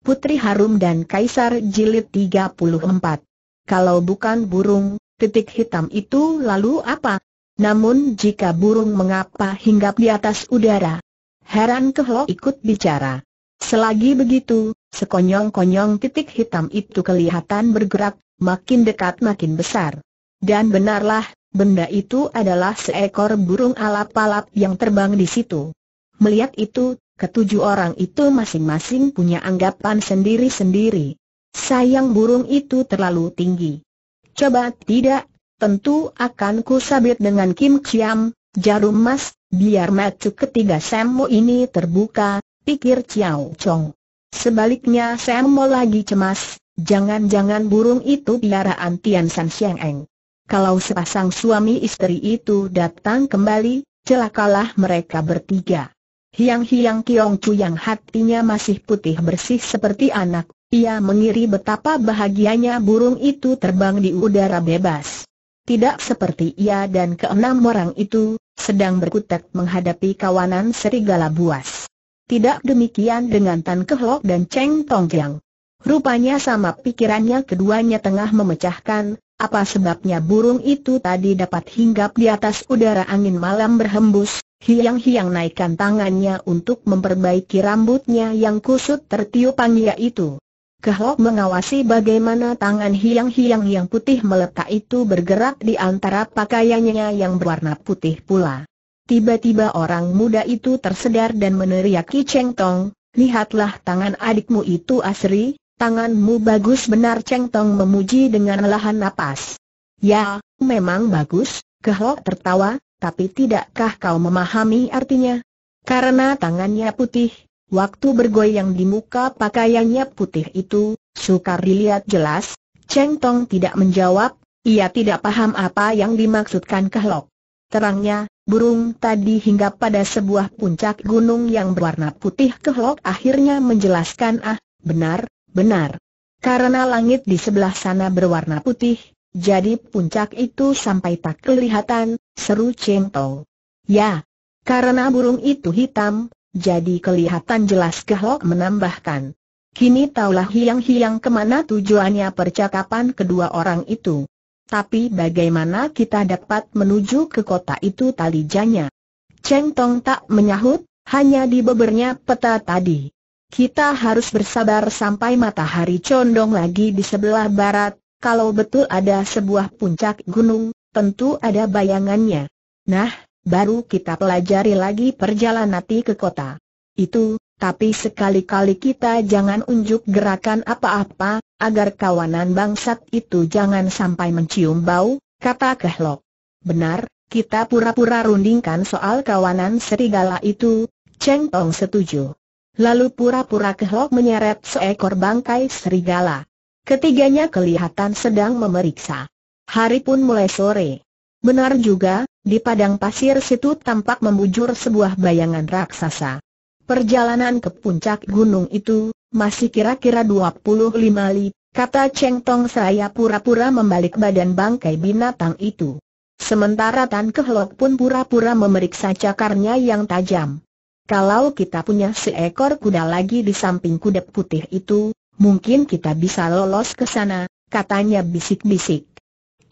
Putri Harum dan Kaisar Jilid 34. Kalau bukan burung, titik hitam itu lalu apa? Namun jika burung mengapa hinggap di atas udara? Heran Kehlo ikut bicara. Selagi begitu, sekonyong-konyong titik hitam itu kelihatan bergerak, makin dekat makin besar. Dan benarlah, benda itu adalah seekor burung alap-alap yang terbang di situ. Melihat itu, Ketujuh orang itu masing-masing punya anggapan sendiri-sendiri. Sayang burung itu terlalu tinggi. Coba tidak, tentu akan sabit dengan Kim Chiam, jarum emas, biar macu ketiga Semmo ini terbuka, pikir Chiao Chong. Sebaliknya Semmo lagi cemas, jangan-jangan burung itu piaraan Tian San Xiang Eng. Kalau sepasang suami istri itu datang kembali, celakalah mereka bertiga. Hiang-hiang Kiong Chu yang hatinya masih putih bersih seperti anak, ia mengiri betapa bahagianya burung itu terbang di udara bebas. Tidak seperti ia dan keenam orang itu, sedang berkutat menghadapi kawanan serigala buas. Tidak demikian dengan Tan Kehlok dan Cheng Tong Kiang. Rupanya sama pikirannya keduanya tengah memecahkan, apa sebabnya burung itu tadi dapat hinggap di atas udara angin malam berhembus, Hiang-hiang naikkan tangannya untuk memperbaiki rambutnya yang kusut Tertiup tertiupannya itu. Kehlok mengawasi bagaimana tangan hiang-hiang yang putih meletak itu bergerak di antara pakaiannya yang berwarna putih pula. Tiba-tiba orang muda itu tersedar dan meneriaki Cheng Tong, lihatlah tangan adikmu itu asri, tanganmu bagus benar Cheng Tong memuji dengan lahan napas. Ya, memang bagus, Kehlok tertawa, tapi tidakkah kau memahami artinya? Karena tangannya putih, waktu bergoyang di muka pakaiannya putih itu, sukar dilihat jelas, Cheng Tong tidak menjawab, ia tidak paham apa yang dimaksudkan kehlok. Terangnya, burung tadi hingga pada sebuah puncak gunung yang berwarna putih kehlok akhirnya menjelaskan ah, benar, benar. Karena langit di sebelah sana berwarna putih, jadi puncak itu sampai tak kelihatan, seru Cheng Tong. Ya, karena burung itu hitam, jadi kelihatan jelas Kehok menambahkan. Kini taulah hiang-hiang kemana tujuannya percakapan kedua orang itu. Tapi bagaimana kita dapat menuju ke kota itu tali Cheng Tong tak menyahut, hanya di bebernya peta tadi. Kita harus bersabar sampai matahari condong lagi di sebelah barat, kalau betul ada sebuah puncak gunung, tentu ada bayangannya. Nah, baru kita pelajari lagi perjalanan nanti ke kota. Itu, tapi sekali-kali kita jangan unjuk gerakan apa-apa, agar kawanan bangsat itu jangan sampai mencium bau, kata Kehlok. Benar, kita pura-pura rundingkan soal kawanan serigala itu, Cheng Tong setuju. Lalu pura-pura Kehlok menyeret seekor bangkai serigala. Ketiganya kelihatan sedang memeriksa. Hari pun mulai sore. Benar juga, di padang pasir situ tampak membujur sebuah bayangan raksasa. Perjalanan ke puncak gunung itu, masih kira-kira 25 li, kata Cheng Tong saya pura-pura membalik badan bangkai binatang itu. Sementara Tan Kehlok pun pura-pura memeriksa cakarnya yang tajam. Kalau kita punya seekor kuda lagi di samping kuda putih itu, mungkin kita bisa lolos ke sana, katanya bisik-bisik.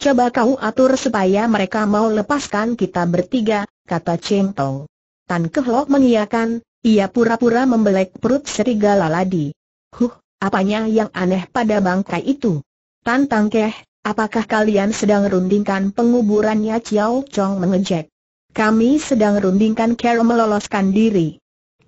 Coba kau atur supaya mereka mau lepaskan kita bertiga, kata Cheng Tong. Tan Kehlok mengiyakan, ia pura-pura membelek perut serigala ladi. Huh, apanya yang aneh pada bangkai itu? Tan Keh, apakah kalian sedang rundingkan penguburannya Chiao Chong mengejek? Kami sedang rundingkan cara meloloskan diri.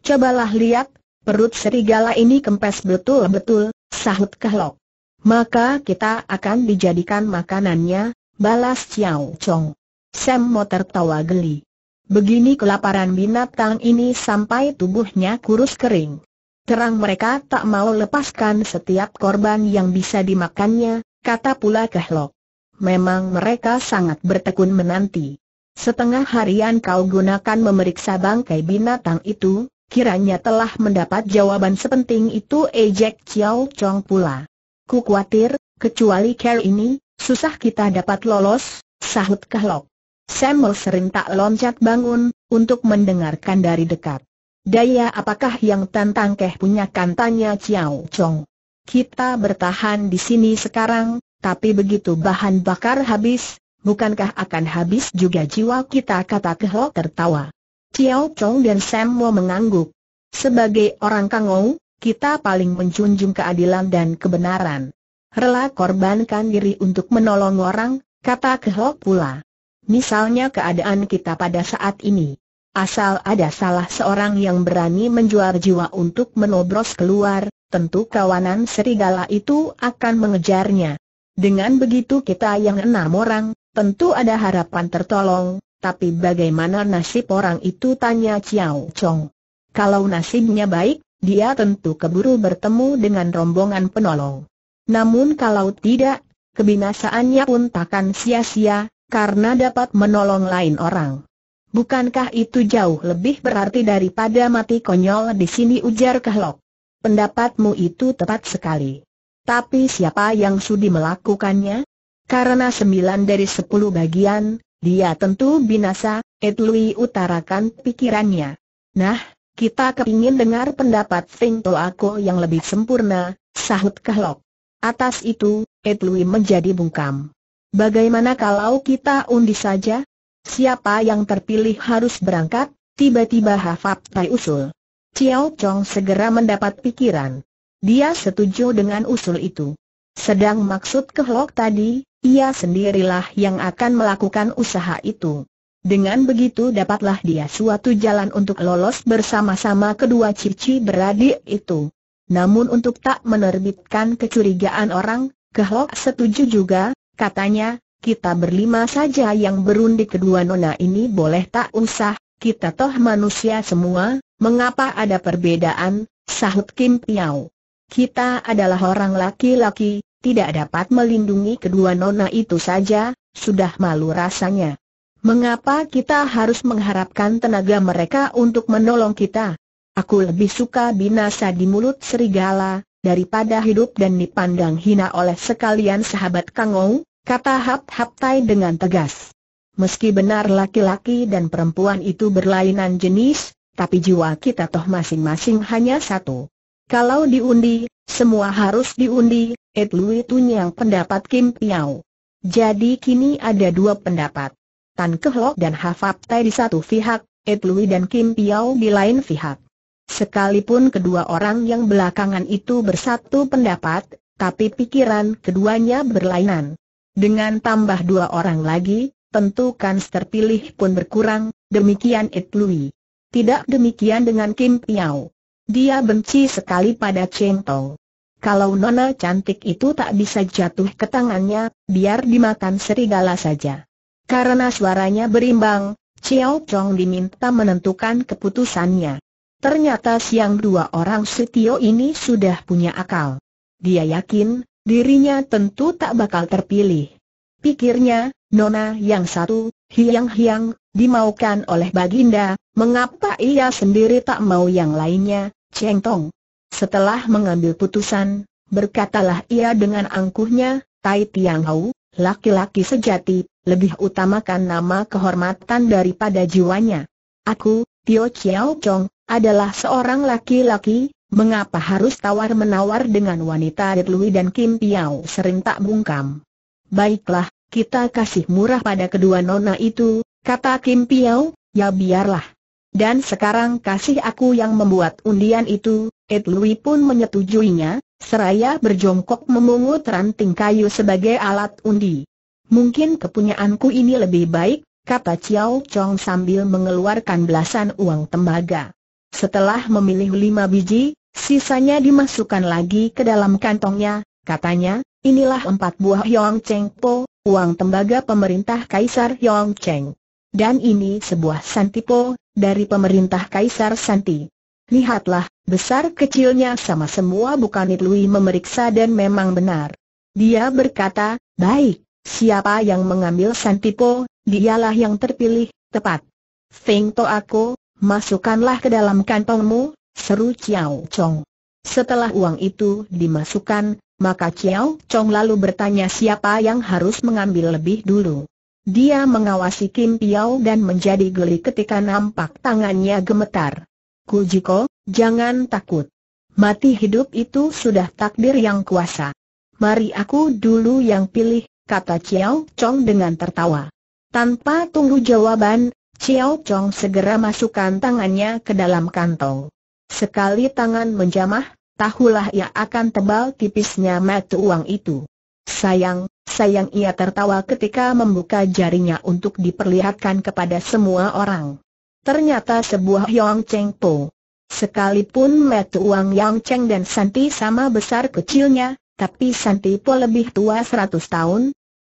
Cobalah lihat, Perut serigala ini kempes betul-betul, sahut kehlok. Maka kita akan dijadikan makanannya, balas Chiao Chong. Sam Mo tertawa geli. Begini kelaparan binatang ini sampai tubuhnya kurus kering. Terang mereka tak mau lepaskan setiap korban yang bisa dimakannya, kata pula Kehlok. Memang mereka sangat bertekun menanti. Setengah harian kau gunakan memeriksa bangkai binatang itu, Kiranya telah mendapat jawaban sepenting itu Ejek Chiao Chong pula. Ku khawatir, kecuali care ini, susah kita dapat lolos, sahut Kahlok. Samuel tak loncat bangun, untuk mendengarkan dari dekat. Daya apakah yang tantang keh punya kantanya Chiao Chong? Kita bertahan di sini sekarang, tapi begitu bahan bakar habis, bukankah akan habis juga jiwa kita kata Kehlok tertawa. Chiao Chong dan Sam Mo mengangguk. Sebagai orang kangou, kita paling menjunjung keadilan dan kebenaran. Rela korbankan diri untuk menolong orang, kata Kehok pula. Misalnya keadaan kita pada saat ini. Asal ada salah seorang yang berani menjual jiwa untuk menobros keluar, tentu kawanan serigala itu akan mengejarnya. Dengan begitu kita yang enam orang, tentu ada harapan tertolong, tapi bagaimana nasib orang itu tanya Chiao Chong. Kalau nasibnya baik, dia tentu keburu bertemu dengan rombongan penolong. Namun kalau tidak, kebinasaannya pun takkan sia-sia, karena dapat menolong lain orang. Bukankah itu jauh lebih berarti daripada mati konyol di sini ujar Kehlok. Pendapatmu itu tepat sekali. Tapi siapa yang sudi melakukannya? Karena sembilan dari sepuluh bagian, dia tentu binasa, Ed utarakan pikirannya. Nah, kita kepingin dengar pendapat Feng Toako yang lebih sempurna, sahut Kehlok. Atas itu, Ed menjadi bungkam. Bagaimana kalau kita undi saja? Siapa yang terpilih harus berangkat, tiba-tiba Hafab Tai usul. Chiao Chong segera mendapat pikiran. Dia setuju dengan usul itu. Sedang maksud kehlok tadi, ia sendirilah yang akan melakukan usaha itu. Dengan begitu dapatlah dia suatu jalan untuk lolos bersama-sama kedua cici beradik itu. Namun untuk tak menerbitkan kecurigaan orang, Kehlok setuju juga, katanya, kita berlima saja yang berundi kedua nona ini boleh tak usah, kita toh manusia semua, mengapa ada perbedaan, sahut Kim Piao. Kita adalah orang laki-laki, tidak dapat melindungi kedua nona itu saja, sudah malu rasanya. Mengapa kita harus mengharapkan tenaga mereka untuk menolong kita? Aku lebih suka binasa di mulut serigala, daripada hidup dan dipandang hina oleh sekalian sahabat Kangou, kata Hap Hap Tai dengan tegas. Meski benar laki-laki dan perempuan itu berlainan jenis, tapi jiwa kita toh masing-masing hanya satu. Kalau diundi, semua harus diundi, Et Lui Tunyang pendapat Kim Piao. Jadi kini ada dua pendapat. Tan Kehlok dan Hafab Tai di satu pihak, Et Lui dan Kim Piao di lain pihak. Sekalipun kedua orang yang belakangan itu bersatu pendapat, tapi pikiran keduanya berlainan. Dengan tambah dua orang lagi, tentu kans terpilih pun berkurang, demikian Ed Lui. Tidak demikian dengan Kim Piao. Dia benci sekali pada Cheng Tong. Kalau nona cantik itu tak bisa jatuh ke tangannya, biar dimakan serigala saja. Karena suaranya berimbang, Chiao Chong diminta menentukan keputusannya. Ternyata siang dua orang setio ini sudah punya akal. Dia yakin, dirinya tentu tak bakal terpilih. Pikirnya, Nona yang satu, hiang-hiang, dimaukan oleh Baginda, mengapa ia sendiri tak mau yang lainnya, Cheng Tong? Setelah mengambil putusan, berkatalah ia dengan angkuhnya, Tai Tiang Hau, laki-laki sejati, lebih utamakan nama kehormatan daripada jiwanya. Aku, Tio Chiao Chong, adalah seorang laki-laki, mengapa harus tawar-menawar dengan wanita Lui dan Kim Piao sering tak bungkam. Baiklah, kita kasih murah pada kedua nona itu, kata Kim Piao, ya biarlah. Dan sekarang kasih aku yang membuat undian itu, Ed Lui pun menyetujuinya, seraya berjongkok memungut ranting kayu sebagai alat undi. Mungkin kepunyaanku ini lebih baik, kata Chiao Chong sambil mengeluarkan belasan uang tembaga. Setelah memilih lima biji, sisanya dimasukkan lagi ke dalam kantongnya, katanya, inilah empat buah Yong Cheng Po, uang tembaga pemerintah Kaisar Yong Cheng. Dan ini sebuah santipo, dari pemerintah Kaisar Santi. Lihatlah, Besar kecilnya sama semua bukan Lui memeriksa dan memang benar. Dia berkata, baik, siapa yang mengambil Santipo, dialah yang terpilih, tepat. Feng To aku, masukkanlah ke dalam kantongmu, seru Chiao Chong. Setelah uang itu dimasukkan, maka Chiao Chong lalu bertanya siapa yang harus mengambil lebih dulu. Dia mengawasi Kim Piao dan menjadi geli ketika nampak tangannya gemetar. Kujiko, Jangan takut. Mati hidup itu sudah takdir yang kuasa. Mari aku dulu yang pilih, kata Chiao Chong dengan tertawa. Tanpa tunggu jawaban, Chiao Chong segera masukkan tangannya ke dalam kantong. Sekali tangan menjamah, tahulah ia akan tebal tipisnya mata uang itu. Sayang, sayang ia tertawa ketika membuka jarinya untuk diperlihatkan kepada semua orang. Ternyata sebuah Yong Cheng Po. Sekalipun uang Yang Cheng dan Santi sama besar kecilnya, tapi Santi Po lebih tua 100 tahun,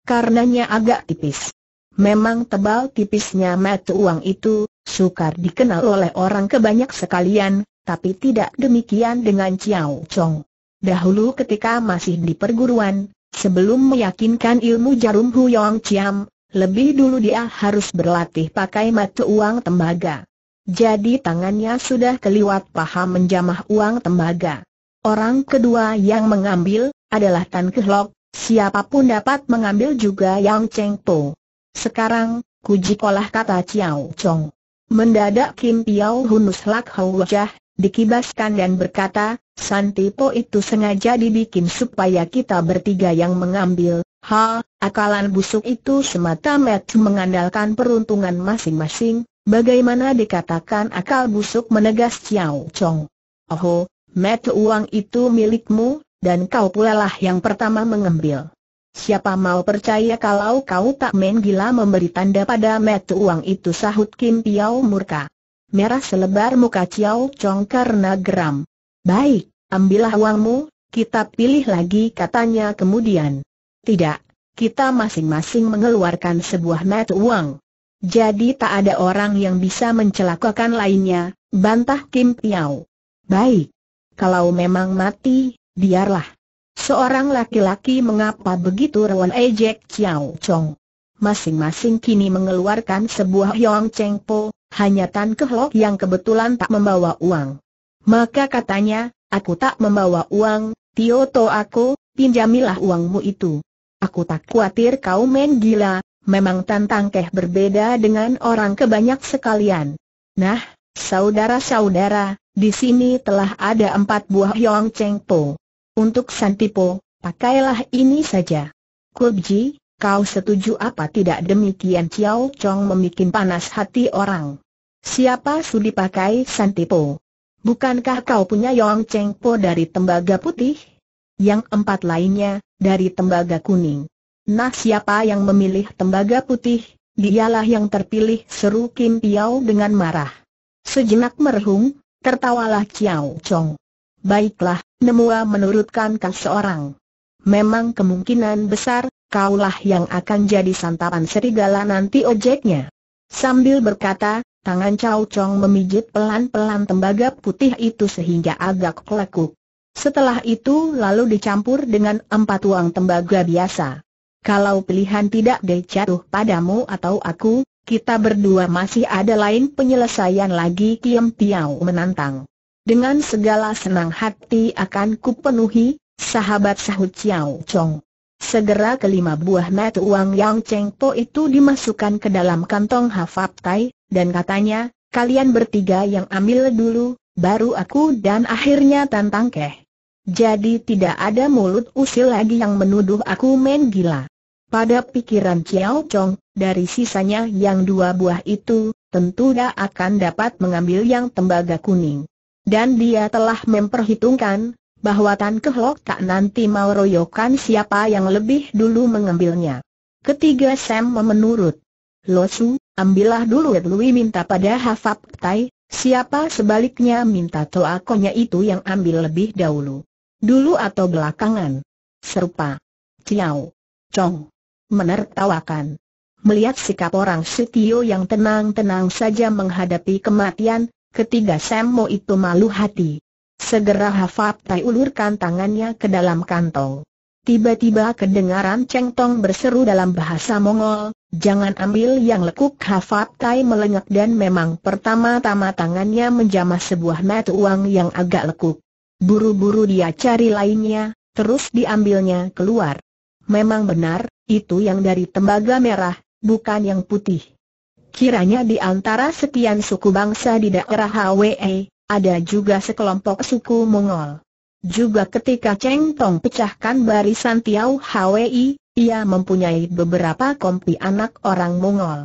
karenanya agak tipis. Memang tebal tipisnya uang itu, sukar dikenal oleh orang kebanyak sekalian, tapi tidak demikian dengan Chiao Chong. Dahulu ketika masih di perguruan, sebelum meyakinkan ilmu jarum Huyong Chiam, lebih dulu dia harus berlatih pakai mata uang tembaga. Jadi tangannya sudah keliwat paha menjamah uang tembaga. Orang kedua yang mengambil, adalah Tan Kehlok, siapapun dapat mengambil juga Yang Cheng Po. Sekarang, kujikolah kata Chiao Chong. Mendadak Kim Piao Hunus Lak Hau Wajah, dikibaskan dan berkata, Po itu sengaja dibikin supaya kita bertiga yang mengambil, ha, akalan busuk itu semata-mata mengandalkan peruntungan masing-masing, Bagaimana dikatakan akal busuk menegas Xiao Chong? Oh, met uang itu milikmu, dan kau pula lah yang pertama mengambil. Siapa mau percaya kalau kau tak main gila memberi tanda pada met uang itu sahut Kim Piao murka. Merah selebar muka Xiao Chong karena geram. Baik, ambillah uangmu, kita pilih lagi katanya kemudian. Tidak, kita masing-masing mengeluarkan sebuah met uang. Jadi tak ada orang yang bisa mencelakakan lainnya, bantah Kim Piao. Baik. Kalau memang mati, biarlah. Seorang laki-laki mengapa begitu rawan ejek Chiao Chong. Masing-masing kini mengeluarkan sebuah Yong Cheng Po, hanya Tan Kehlok yang kebetulan tak membawa uang. Maka katanya, aku tak membawa uang, Tio To aku, pinjamilah uangmu itu. Aku tak khawatir kau main gila, memang Tantang Keh berbeda dengan orang kebanyak sekalian. Nah, saudara-saudara, di sini telah ada empat buah Yong Cheng Po. Untuk Santipo, pakailah ini saja. Kubji, kau setuju apa tidak demikian Ciao Chong memikin panas hati orang. Siapa sudi pakai Santipo? Bukankah kau punya Yong Cheng Po dari tembaga putih? Yang empat lainnya, dari tembaga kuning. Nah siapa yang memilih tembaga putih, dialah yang terpilih seru Kim Piao dengan marah. Sejenak merhung, tertawalah Chiao Chong. Baiklah, Nemua menurutkan kau seorang. Memang kemungkinan besar, kaulah yang akan jadi santapan serigala nanti ojeknya. Sambil berkata, tangan Ciao Chong memijit pelan-pelan tembaga putih itu sehingga agak lekuk. Setelah itu lalu dicampur dengan empat uang tembaga biasa kalau pilihan tidak dejatuh padamu atau aku, kita berdua masih ada lain penyelesaian lagi Kiem Tiau menantang. Dengan segala senang hati akan kupenuhi, sahabat sahut Ciao Chong. Segera kelima buah mata uang Yang Cheng Po itu dimasukkan ke dalam kantong Hafap Tai, dan katanya, kalian bertiga yang ambil dulu, baru aku dan akhirnya tantang keh. Jadi tidak ada mulut usil lagi yang menuduh aku main gila. Pada pikiran Chiao Chong, dari sisanya yang dua buah itu, tentu dia akan dapat mengambil yang tembaga kuning. Dan dia telah memperhitungkan, bahwa Tan Kehlok tak nanti mau royokan siapa yang lebih dulu mengambilnya. Ketiga Sam memenurut. Losu, ambillah dulu Lui minta pada Hafab Tai, siapa sebaliknya minta toa konya itu yang ambil lebih dahulu. Dulu atau belakangan. Serupa. Ciao. Chong menertawakan. Melihat sikap orang Setio yang tenang-tenang saja menghadapi kematian, ketiga Semmo itu malu hati. Segera Hafab Tai ulurkan tangannya ke dalam kantong. Tiba-tiba kedengaran Cheng Tong berseru dalam bahasa Mongol, jangan ambil yang lekuk Hafab Tai melengak dan memang pertama-tama tangannya menjamah sebuah net uang yang agak lekuk. Buru-buru dia cari lainnya, terus diambilnya keluar. Memang benar, itu yang dari tembaga merah, bukan yang putih. Kiranya di antara sekian suku bangsa di daerah HWE, ada juga sekelompok suku Mongol. Juga ketika Cheng Tong pecahkan barisan Tiau HWI, ia mempunyai beberapa kompi anak orang Mongol.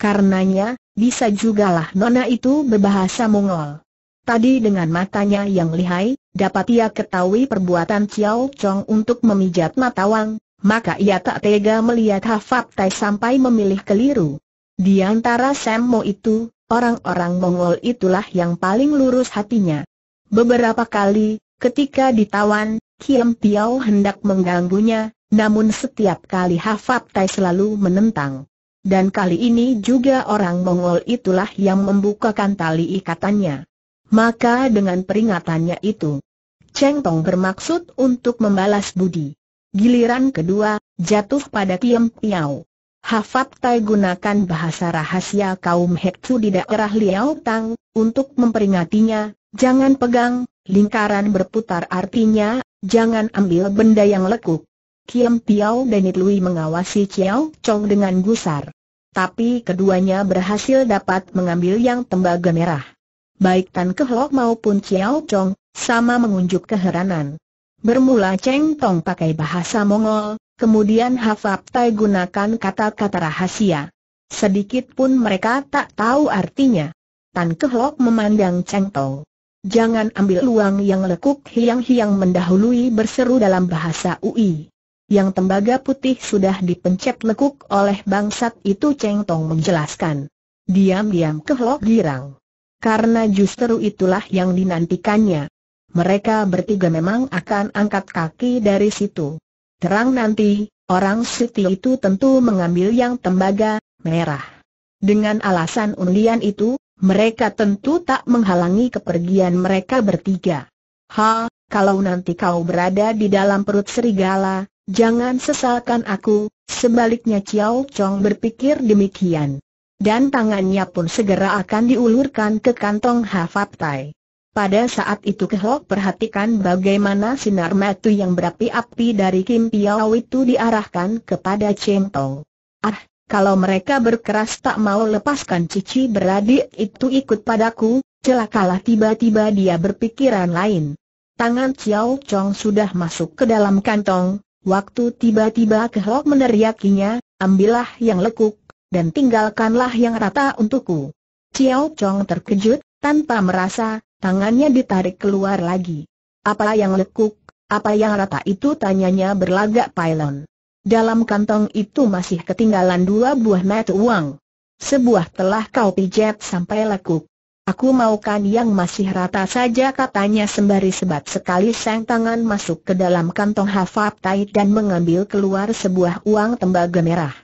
Karenanya, bisa jugalah nona itu berbahasa Mongol. Tadi dengan matanya yang lihai, dapat ia ketahui perbuatan Chiao Chong untuk memijat mata Wang, maka ia tak tega melihat Hafat Tai sampai memilih keliru. Di antara Semmo itu, orang-orang Mongol itulah yang paling lurus hatinya. Beberapa kali, ketika ditawan, Kiam Piao hendak mengganggunya, namun setiap kali Hafat Tai selalu menentang. Dan kali ini juga orang Mongol itulah yang membukakan tali ikatannya. Maka dengan peringatannya itu, Cheng Tong bermaksud untuk membalas budi. Giliran kedua, jatuh pada Kiem Piao. Hafat Tai gunakan bahasa rahasia kaum Hekcu di daerah Liao Tang, untuk memperingatinya, jangan pegang, lingkaran berputar artinya, jangan ambil benda yang lekuk. Kiem Piao dan It mengawasi Chiao Chong dengan gusar. Tapi keduanya berhasil dapat mengambil yang tembaga merah. Baik Tan Kehlok maupun Chiao Chong, sama mengunjuk keheranan. Bermula Cheng Tong pakai bahasa Mongol, kemudian Hafab Tai gunakan kata-kata rahasia. Sedikit pun mereka tak tahu artinya. Tan Kehlok memandang Cheng Tong. Jangan ambil uang yang lekuk hiang-hiang mendahului berseru dalam bahasa UI. Yang tembaga putih sudah dipencet lekuk oleh bangsat itu Cheng Tong menjelaskan. Diam-diam kehlok girang. Karena justru itulah yang dinantikannya mereka bertiga memang akan angkat kaki dari situ. Terang nanti, orang Siti itu tentu mengambil yang tembaga, merah. Dengan alasan undian itu, mereka tentu tak menghalangi kepergian mereka bertiga. Ha, kalau nanti kau berada di dalam perut serigala, jangan sesalkan aku, sebaliknya Chiao Chong berpikir demikian. Dan tangannya pun segera akan diulurkan ke kantong Hafaptai. Pada saat itu Kehok perhatikan bagaimana sinar matu yang berapi-api dari Kim Piao itu diarahkan kepada Cheng Tong. Ah, kalau mereka berkeras tak mau lepaskan cici beradik itu ikut padaku, celakalah tiba-tiba dia berpikiran lain. Tangan Chiao Chong sudah masuk ke dalam kantong, waktu tiba-tiba Kehok meneriakinya, ambillah yang lekuk, dan tinggalkanlah yang rata untukku. Chiao Chong terkejut, tanpa merasa, Tangannya ditarik keluar lagi. Apa yang lekuk, apa yang rata itu tanyanya berlagak pylon. Dalam kantong itu masih ketinggalan dua buah mata uang. Sebuah telah kau pijat sampai lekuk. Aku maukan yang masih rata saja katanya sembari sebat sekali sang tangan masuk ke dalam kantong hafab Tait dan mengambil keluar sebuah uang tembaga merah.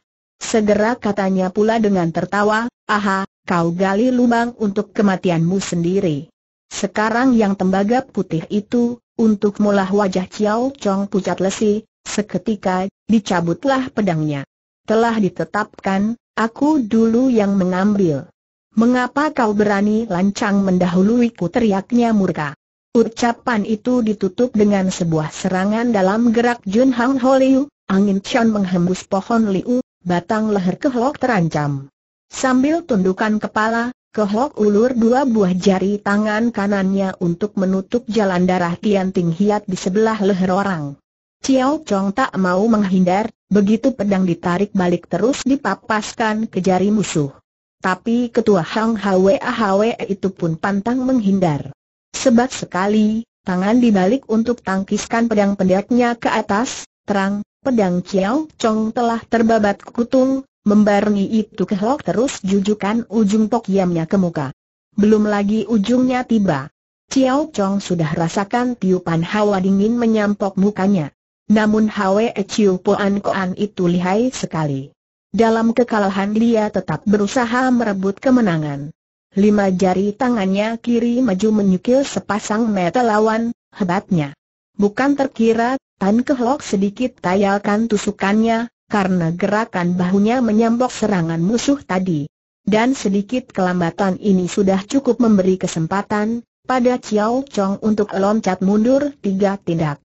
Segera katanya pula dengan tertawa, aha, kau gali lubang untuk kematianmu sendiri. Sekarang yang tembaga putih itu, untuk mulah wajah Chiao Chong pucat lesi, seketika, dicabutlah pedangnya. Telah ditetapkan, aku dulu yang mengambil. Mengapa kau berani lancang mendahuluiku teriaknya murka. Ucapan itu ditutup dengan sebuah serangan dalam gerak Jun Hang Ho Liu, angin Chon menghembus pohon Liu, batang leher kehlok terancam. Sambil tundukan kepala, Kehok ulur dua buah jari tangan kanannya untuk menutup jalan darah Tian Ting Hiat di sebelah leher orang. Ciao Chong tak mau menghindar, begitu pedang ditarik balik terus dipapaskan ke jari musuh. Tapi ketua Hang Hwe Hwe itu pun pantang menghindar. Sebat sekali, tangan dibalik untuk tangkiskan pedang pendeknya ke atas, terang, pedang Ciao Chong telah terbabat kutung, Membarengi itu kehlok terus jujukan ujung yamnya ke muka. Belum lagi ujungnya tiba. Xiao Chong sudah rasakan tiupan hawa dingin menyampok mukanya. Namun Hwe Chiu Poan Koan itu lihai sekali. Dalam kekalahan dia tetap berusaha merebut kemenangan. Lima jari tangannya kiri maju menyukil sepasang mata lawan, hebatnya. Bukan terkira, Tan Kehlok sedikit tayalkan tusukannya, karena gerakan bahunya menyambok serangan musuh tadi. Dan sedikit kelambatan ini sudah cukup memberi kesempatan pada Chiao Chong untuk loncat mundur tiga tindak.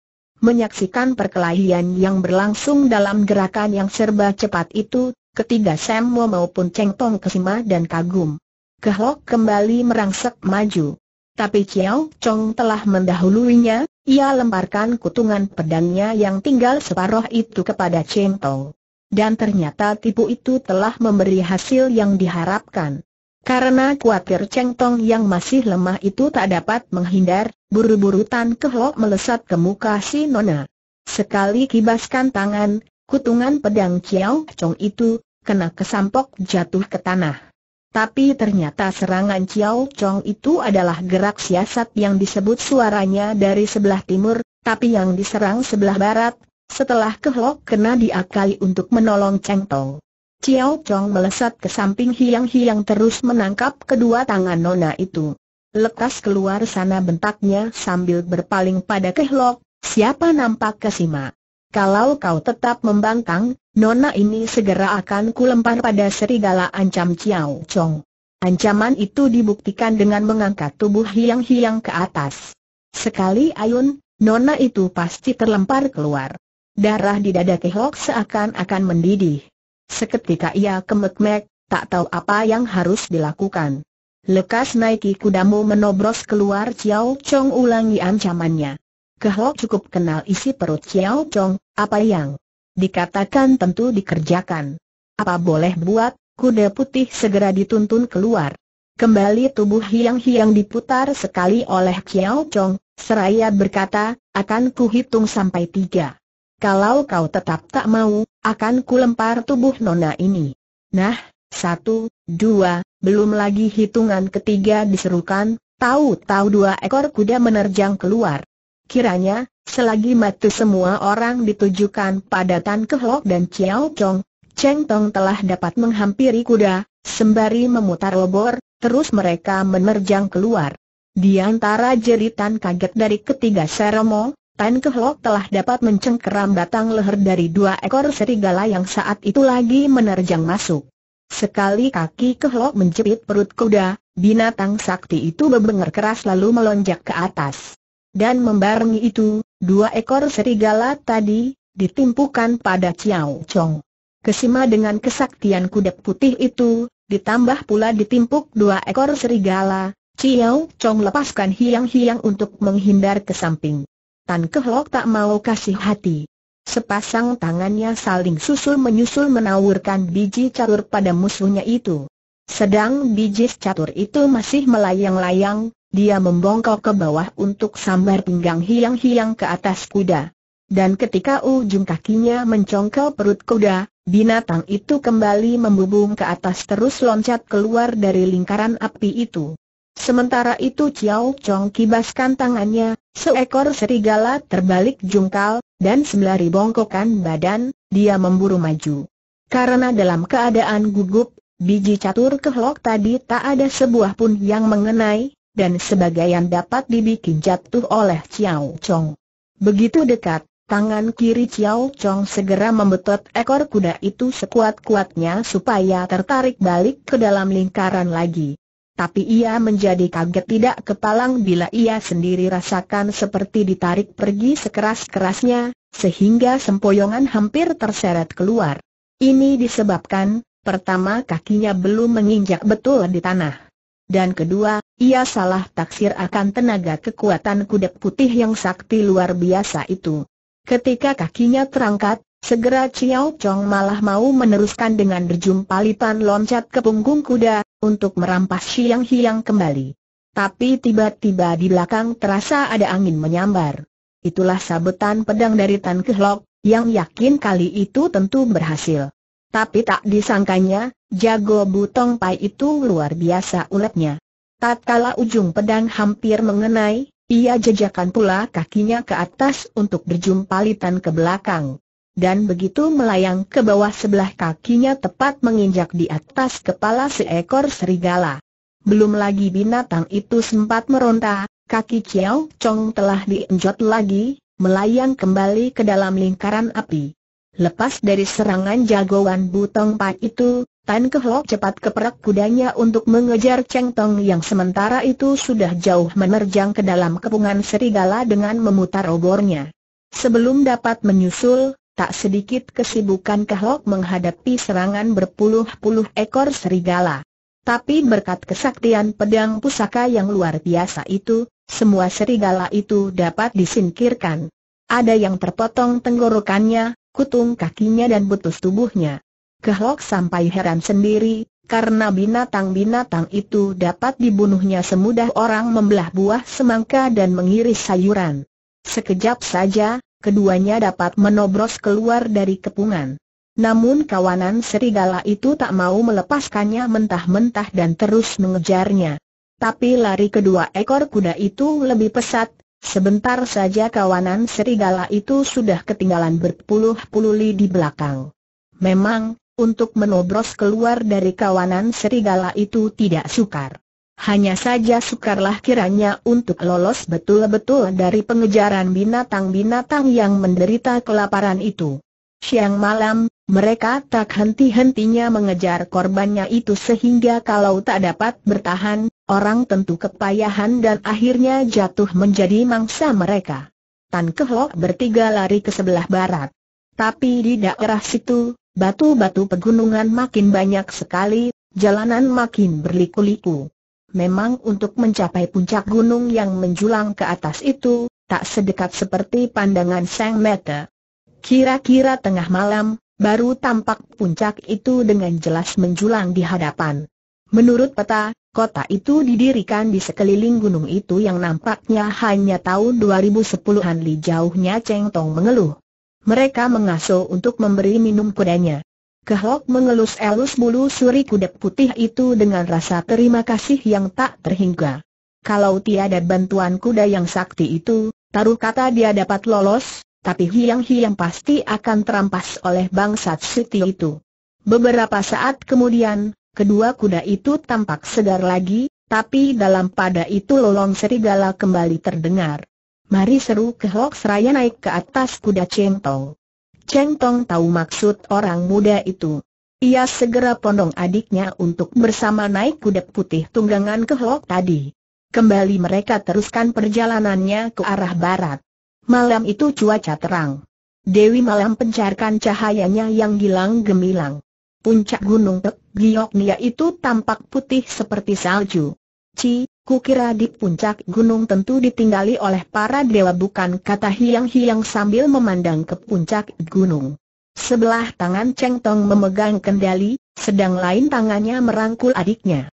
Menyaksikan perkelahian yang berlangsung dalam gerakan yang serba cepat itu, ketiga Sam Mo maupun Cheng Tong kesima dan kagum. Kehlok kembali merangsek maju. Tapi Chiao Chong telah mendahuluinya, ia lemparkan kutungan pedangnya yang tinggal separuh itu kepada Cheng Tong. Dan ternyata tipu itu telah memberi hasil yang diharapkan. Karena kuatir Cheng Tong yang masih lemah itu tak dapat menghindar, buru-buru Tan Kehlok melesat ke muka si Nona. Sekali kibaskan tangan, kutungan pedang Chiao Chong itu, kena kesampok jatuh ke tanah. Tapi ternyata serangan Chiao Chong itu adalah gerak siasat yang disebut suaranya dari sebelah timur, tapi yang diserang sebelah barat, setelah kehlok kena diakali untuk menolong Cheng Tong. Chiao Chong melesat ke samping hiang-hiang terus menangkap kedua tangan nona itu. Lekas keluar sana bentaknya sambil berpaling pada kehlok, siapa nampak kesima. Kalau kau tetap membangkang, Nona ini segera akan kulempar pada serigala ancam Ciao Chong. Ancaman itu dibuktikan dengan mengangkat tubuh hiang-hiang ke atas. Sekali ayun, Nona itu pasti terlempar keluar. Darah di dada Kehok seakan-akan mendidih. Seketika ia kemek-mek, tak tahu apa yang harus dilakukan. Lekas naiki kudamu menobros keluar Ciao Chong ulangi ancamannya. Kehok cukup kenal isi perut Ciao Chong, apa yang dikatakan tentu dikerjakan. Apa boleh buat, kuda putih segera dituntun keluar. Kembali tubuh hiang-hiang diputar sekali oleh Kiao Chong, seraya berkata, akan kuhitung sampai tiga. Kalau kau tetap tak mau, akan kulempar tubuh nona ini. Nah, satu, dua, belum lagi hitungan ketiga diserukan, tahu-tahu dua ekor kuda menerjang keluar. Kiranya, Selagi mati semua orang ditujukan pada Tan Kehlok dan Chiao Chong, Cheng Tong telah dapat menghampiri kuda, sembari memutar obor, terus mereka menerjang keluar. Di antara jeritan kaget dari ketiga seromo, Tan Kehlok telah dapat mencengkeram batang leher dari dua ekor serigala yang saat itu lagi menerjang masuk. Sekali kaki Kehlok menjepit perut kuda, binatang sakti itu bebengar keras lalu melonjak ke atas. Dan membarengi itu, Dua ekor serigala tadi, ditimpukan pada Chiao Chong. Kesima dengan kesaktian kuda putih itu, ditambah pula ditimpuk dua ekor serigala, Chiao Chong lepaskan hiang-hiang untuk menghindar ke samping. Tan Kehlok tak mau kasih hati. Sepasang tangannya saling susul-menyusul menawurkan biji catur pada musuhnya itu. Sedang biji catur itu masih melayang-layang, dia membongkok ke bawah untuk sambar pinggang hiang-hiang ke atas kuda. Dan ketika ujung kakinya mencongkel perut kuda, binatang itu kembali membubung ke atas terus loncat keluar dari lingkaran api itu. Sementara itu Chiao Chong kibaskan tangannya, seekor serigala terbalik jungkal, dan sembari bongkokan badan, dia memburu maju. Karena dalam keadaan gugup, biji catur kehlok tadi tak ada sebuah pun yang mengenai, dan sebagian dapat dibikin jatuh oleh Chiao Chong. Begitu dekat, Tangan kiri Chiao Chong segera membetot ekor kuda itu sekuat-kuatnya supaya tertarik balik ke dalam lingkaran lagi. Tapi ia menjadi kaget tidak kepalang bila ia sendiri rasakan seperti ditarik pergi sekeras-kerasnya, sehingga sempoyongan hampir terseret keluar. Ini disebabkan, pertama kakinya belum menginjak betul di tanah. Dan kedua, ia salah taksir akan tenaga kekuatan kuda putih yang sakti luar biasa itu. Ketika kakinya terangkat, segera Chiao Chong malah mau meneruskan dengan palitan loncat ke punggung kuda, untuk merampas Siang Hiang kembali. Tapi tiba-tiba di belakang terasa ada angin menyambar. Itulah sabetan pedang dari Tan Kehlok, yang yakin kali itu tentu berhasil. Tapi tak disangkanya, jago butong pai itu luar biasa uletnya. Tatkala ujung pedang hampir mengenai, ia jejakan pula kakinya ke atas untuk berjumpalitan ke belakang. Dan begitu melayang ke bawah sebelah kakinya tepat menginjak di atas kepala seekor serigala. Belum lagi binatang itu sempat meronta, kaki Chiao Chong telah dienjot lagi, melayang kembali ke dalam lingkaran api. Lepas dari serangan jagoan Butong Pai itu, Tan Kehlok cepat keperak kudanya untuk mengejar Cheng Tong yang sementara itu sudah jauh menerjang ke dalam kepungan serigala dengan memutar obornya. Sebelum dapat menyusul, tak sedikit kesibukan Kehlok menghadapi serangan berpuluh-puluh ekor serigala. Tapi berkat kesaktian pedang pusaka yang luar biasa itu, semua serigala itu dapat disingkirkan. Ada yang terpotong tenggorokannya, kutung kakinya dan butus tubuhnya. Kehlok sampai heran sendiri, karena binatang-binatang itu dapat dibunuhnya semudah orang membelah buah semangka dan mengiris sayuran. Sekejap saja, keduanya dapat menobros keluar dari kepungan. Namun kawanan serigala itu tak mau melepaskannya mentah-mentah dan terus mengejarnya. Tapi lari kedua ekor kuda itu lebih pesat, Sebentar saja kawanan serigala itu sudah ketinggalan berpuluh-puluh li di belakang. Memang, untuk menobros keluar dari kawanan serigala itu tidak sukar. Hanya saja sukarlah kiranya untuk lolos betul-betul dari pengejaran binatang-binatang yang menderita kelaparan itu. Siang malam, mereka tak henti-hentinya mengejar korbannya itu sehingga kalau tak dapat bertahan, Orang tentu kepayahan dan akhirnya jatuh menjadi mangsa mereka. Tan Kehlok bertiga lari ke sebelah barat. Tapi di daerah situ, batu-batu pegunungan makin banyak sekali, jalanan makin berliku-liku. Memang untuk mencapai puncak gunung yang menjulang ke atas itu, tak sedekat seperti pandangan Sang Mete. Kira-kira tengah malam, baru tampak puncak itu dengan jelas menjulang di hadapan. Menurut peta, Kota itu didirikan di sekeliling gunung itu yang nampaknya hanya tahun 2010-an li jauhnya Cheng Tong mengeluh. Mereka mengasuh untuk memberi minum kudanya. Kehok mengelus-elus bulu suri kuda putih itu dengan rasa terima kasih yang tak terhingga. Kalau tiada bantuan kuda yang sakti itu, taruh kata dia dapat lolos, tapi hiang-hiang pasti akan terampas oleh bangsa Siti itu. Beberapa saat kemudian, Kedua kuda itu tampak segar lagi, tapi dalam pada itu lolong serigala kembali terdengar. Mari seru ke Hok Seraya naik ke atas kuda centong. Tong tahu maksud orang muda itu. Ia segera pondong adiknya untuk bersama naik kuda putih tunggangan ke Hok tadi. Kembali mereka teruskan perjalanannya ke arah barat. Malam itu cuaca terang. Dewi malam pencarkan cahayanya yang gilang gemilang puncak gunung Tek Nia itu tampak putih seperti salju. Ci, kira di puncak gunung tentu ditinggali oleh para dewa bukan kata hiang-hiang sambil memandang ke puncak gunung. Sebelah tangan Cheng Tong memegang kendali, sedang lain tangannya merangkul adiknya.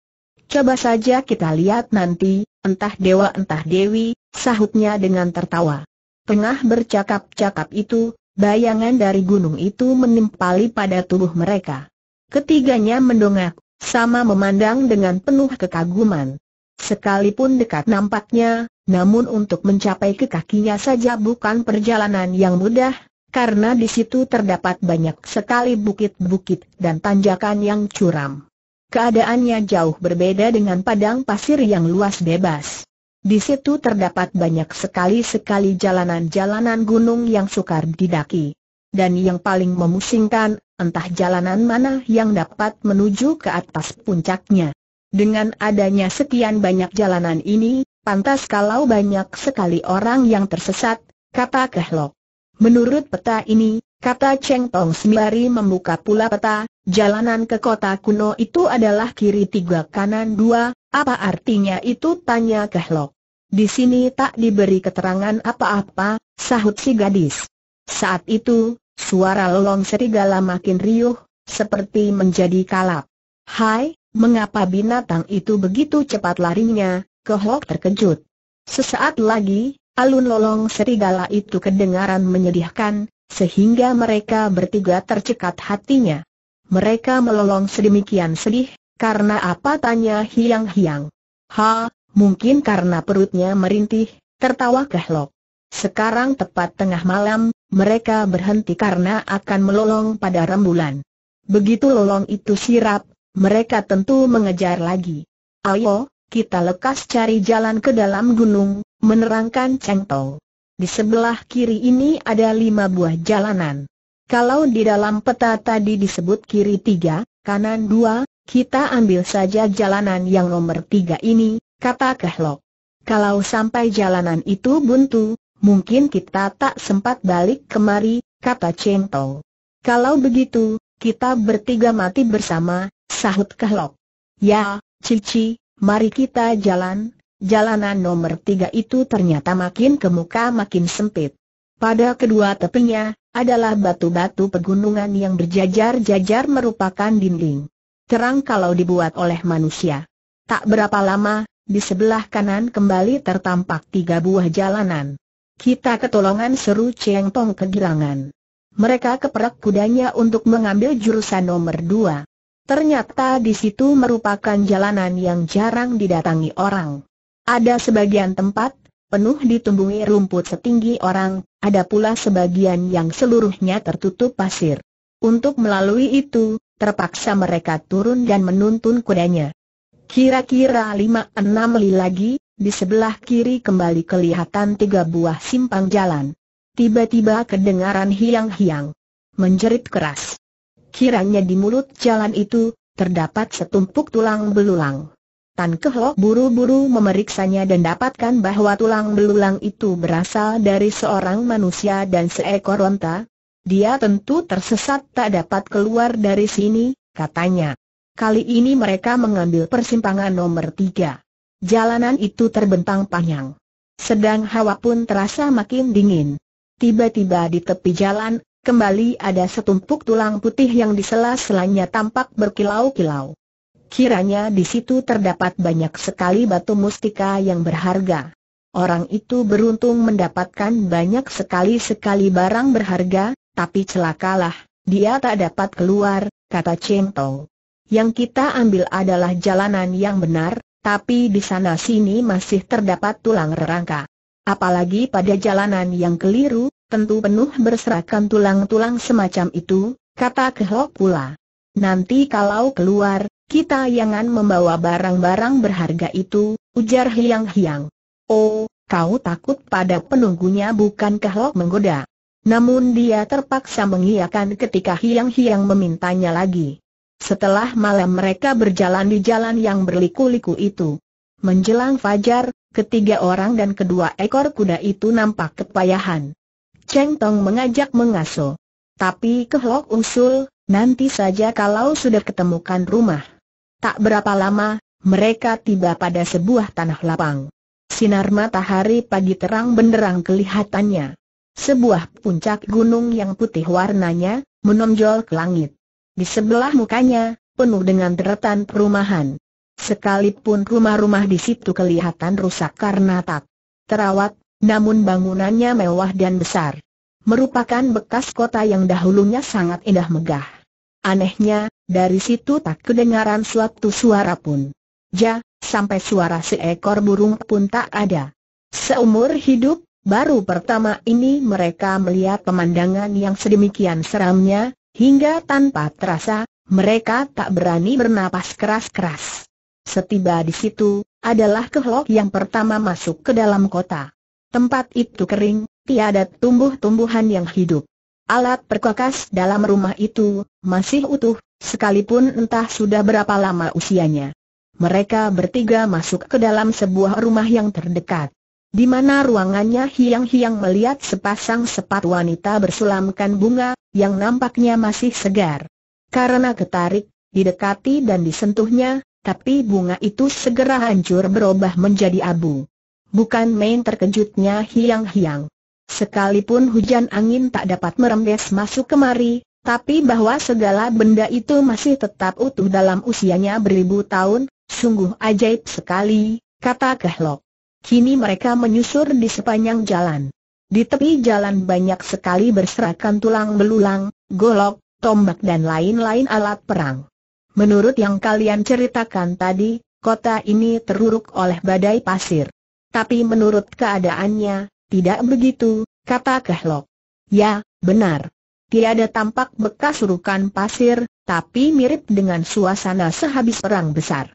Coba saja kita lihat nanti, entah dewa entah dewi, sahutnya dengan tertawa. Tengah bercakap-cakap itu, bayangan dari gunung itu menimpali pada tubuh mereka. Ketiganya mendongak, sama memandang dengan penuh kekaguman. Sekalipun dekat nampaknya, namun untuk mencapai ke kakinya saja bukan perjalanan yang mudah, karena di situ terdapat banyak sekali bukit-bukit dan tanjakan yang curam. Keadaannya jauh berbeda dengan padang pasir yang luas bebas. Di situ terdapat banyak sekali-sekali jalanan-jalanan gunung yang sukar didaki. Dan yang paling memusingkan entah jalanan mana yang dapat menuju ke atas puncaknya. Dengan adanya sekian banyak jalanan ini, pantas kalau banyak sekali orang yang tersesat, kata Kehlok. Menurut peta ini, kata Cheng Tong Sembari membuka pula peta, jalanan ke kota kuno itu adalah kiri tiga kanan dua, apa artinya itu tanya Kehlok. Di sini tak diberi keterangan apa-apa, sahut si gadis. Saat itu, Suara lelong serigala makin riuh, seperti menjadi kalap. Hai, mengapa binatang itu begitu cepat larinya? Kehok terkejut. Sesaat lagi, alun lolong serigala itu kedengaran menyedihkan, sehingga mereka bertiga tercekat hatinya. Mereka melolong sedemikian sedih, karena apa tanya hiang-hiang. Ha, mungkin karena perutnya merintih, tertawa Kehlok. Sekarang tepat tengah malam, mereka berhenti karena akan melolong pada rembulan. Begitu lolong itu sirap, mereka tentu mengejar lagi. Ayo, kita lekas cari jalan ke dalam gunung, menerangkan Cheng Di sebelah kiri ini ada lima buah jalanan. Kalau di dalam peta tadi disebut kiri tiga, kanan dua, kita ambil saja jalanan yang nomor tiga ini, kata Kehlok. Kalau sampai jalanan itu buntu, Mungkin kita tak sempat balik kemari, kata Tong. Kalau begitu, kita bertiga mati bersama, sahut Kehlok. Ya, Cici, mari kita jalan. Jalanan nomor tiga itu ternyata makin ke muka makin sempit. Pada kedua tepinya, adalah batu-batu pegunungan yang berjajar-jajar merupakan dinding. Terang kalau dibuat oleh manusia. Tak berapa lama, di sebelah kanan kembali tertampak tiga buah jalanan. Kita ketolongan seru Cheng Tong kegirangan. Mereka keperak kudanya untuk mengambil jurusan nomor dua. Ternyata di situ merupakan jalanan yang jarang didatangi orang. Ada sebagian tempat, penuh ditumbuhi rumput setinggi orang, ada pula sebagian yang seluruhnya tertutup pasir. Untuk melalui itu, terpaksa mereka turun dan menuntun kudanya. Kira-kira lima enam li lagi, di sebelah kiri kembali kelihatan tiga buah simpang jalan. Tiba-tiba kedengaran hiang-hiang. Menjerit keras. Kiranya di mulut jalan itu, terdapat setumpuk tulang belulang. Tan Kehlok buru-buru memeriksanya dan dapatkan bahwa tulang belulang itu berasal dari seorang manusia dan seekor ronta. Dia tentu tersesat tak dapat keluar dari sini, katanya. Kali ini mereka mengambil persimpangan nomor tiga. Jalanan itu terbentang panjang. Sedang hawa pun terasa makin dingin. Tiba-tiba di tepi jalan, kembali ada setumpuk tulang putih yang di sela-selanya tampak berkilau-kilau. Kiranya di situ terdapat banyak sekali batu mustika yang berharga. Orang itu beruntung mendapatkan banyak sekali-sekali barang berharga, tapi celakalah, dia tak dapat keluar, kata Cheng Tong. Yang kita ambil adalah jalanan yang benar, tapi di sana-sini masih terdapat tulang rangka. Apalagi pada jalanan yang keliru, tentu penuh berserakan tulang-tulang semacam itu, kata kehlok pula. Nanti kalau keluar, kita jangan membawa barang-barang berharga itu, ujar Hiang Hiang. Oh, kau takut pada penunggunya bukan kehlok menggoda. Namun dia terpaksa mengiyakan ketika Hiang Hiang memintanya lagi. Setelah malam mereka berjalan di jalan yang berliku-liku itu. Menjelang fajar, ketiga orang dan kedua ekor kuda itu nampak kepayahan. Cheng Tong mengajak mengaso. Tapi Kehlok usul, nanti saja kalau sudah ketemukan rumah. Tak berapa lama, mereka tiba pada sebuah tanah lapang. Sinar matahari pagi terang benderang kelihatannya. Sebuah puncak gunung yang putih warnanya, menonjol ke langit. Di sebelah mukanya, penuh dengan deretan perumahan. Sekalipun rumah-rumah di situ kelihatan rusak karena tak terawat, namun bangunannya mewah dan besar. Merupakan bekas kota yang dahulunya sangat indah megah. Anehnya, dari situ tak kedengaran suatu suara pun. Ja, sampai suara seekor burung pun tak ada. Seumur hidup, baru pertama ini mereka melihat pemandangan yang sedemikian seramnya, Hingga tanpa terasa, mereka tak berani bernapas keras-keras. Setiba di situ, adalah kehlok yang pertama masuk ke dalam kota. Tempat itu kering, tiada tumbuh-tumbuhan yang hidup. Alat perkakas dalam rumah itu masih utuh, sekalipun entah sudah berapa lama usianya. Mereka bertiga masuk ke dalam sebuah rumah yang terdekat. Di mana ruangannya hiang-hiang melihat sepasang sepat wanita bersulamkan bunga, yang nampaknya masih segar. Karena ketarik, didekati dan disentuhnya, tapi bunga itu segera hancur berubah menjadi abu. Bukan main terkejutnya hiang-hiang. Sekalipun hujan angin tak dapat merembes masuk kemari, tapi bahwa segala benda itu masih tetap utuh dalam usianya beribu tahun, sungguh ajaib sekali, kata Kehlok. Kini mereka menyusur di sepanjang jalan. Di tepi jalan banyak sekali berserakan tulang belulang, golok, tombak dan lain-lain alat perang. Menurut yang kalian ceritakan tadi, kota ini teruruk oleh badai pasir. Tapi menurut keadaannya, tidak begitu, kata Kehlok. Ya, benar. Tiada tampak bekas urukan pasir, tapi mirip dengan suasana sehabis perang besar.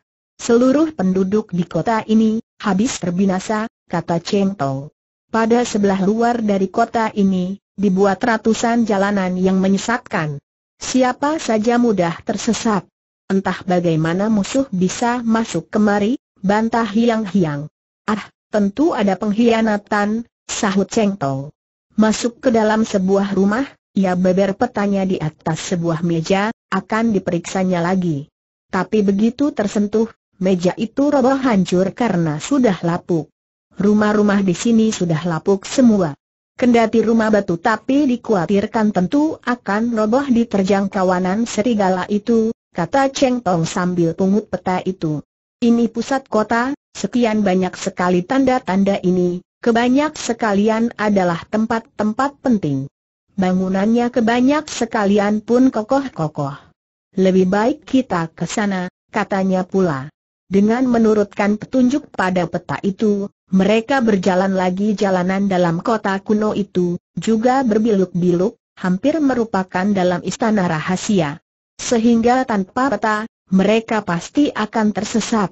Seluruh penduduk di kota ini, habis terbinasa, kata Cheng Tong. Pada sebelah luar dari kota ini, dibuat ratusan jalanan yang menyesatkan. Siapa saja mudah tersesat. Entah bagaimana musuh bisa masuk kemari, bantah hiang-hiang. Ah, tentu ada pengkhianatan, sahut Cheng Tong. Masuk ke dalam sebuah rumah, ia beber petanya di atas sebuah meja, akan diperiksanya lagi. Tapi begitu tersentuh, meja itu roboh hancur karena sudah lapuk. Rumah-rumah di sini sudah lapuk semua. Kendati rumah batu tapi dikhawatirkan tentu akan roboh diterjang kawanan serigala itu, kata Cheng Tong sambil pungut peta itu. Ini pusat kota, sekian banyak sekali tanda-tanda ini, kebanyak sekalian adalah tempat-tempat penting. Bangunannya kebanyak sekalian pun kokoh-kokoh. Lebih baik kita ke sana, katanya pula. Dengan menurutkan petunjuk pada peta itu, mereka berjalan lagi jalanan dalam kota kuno itu, juga berbiluk-biluk, hampir merupakan dalam istana rahasia. Sehingga tanpa peta, mereka pasti akan tersesat.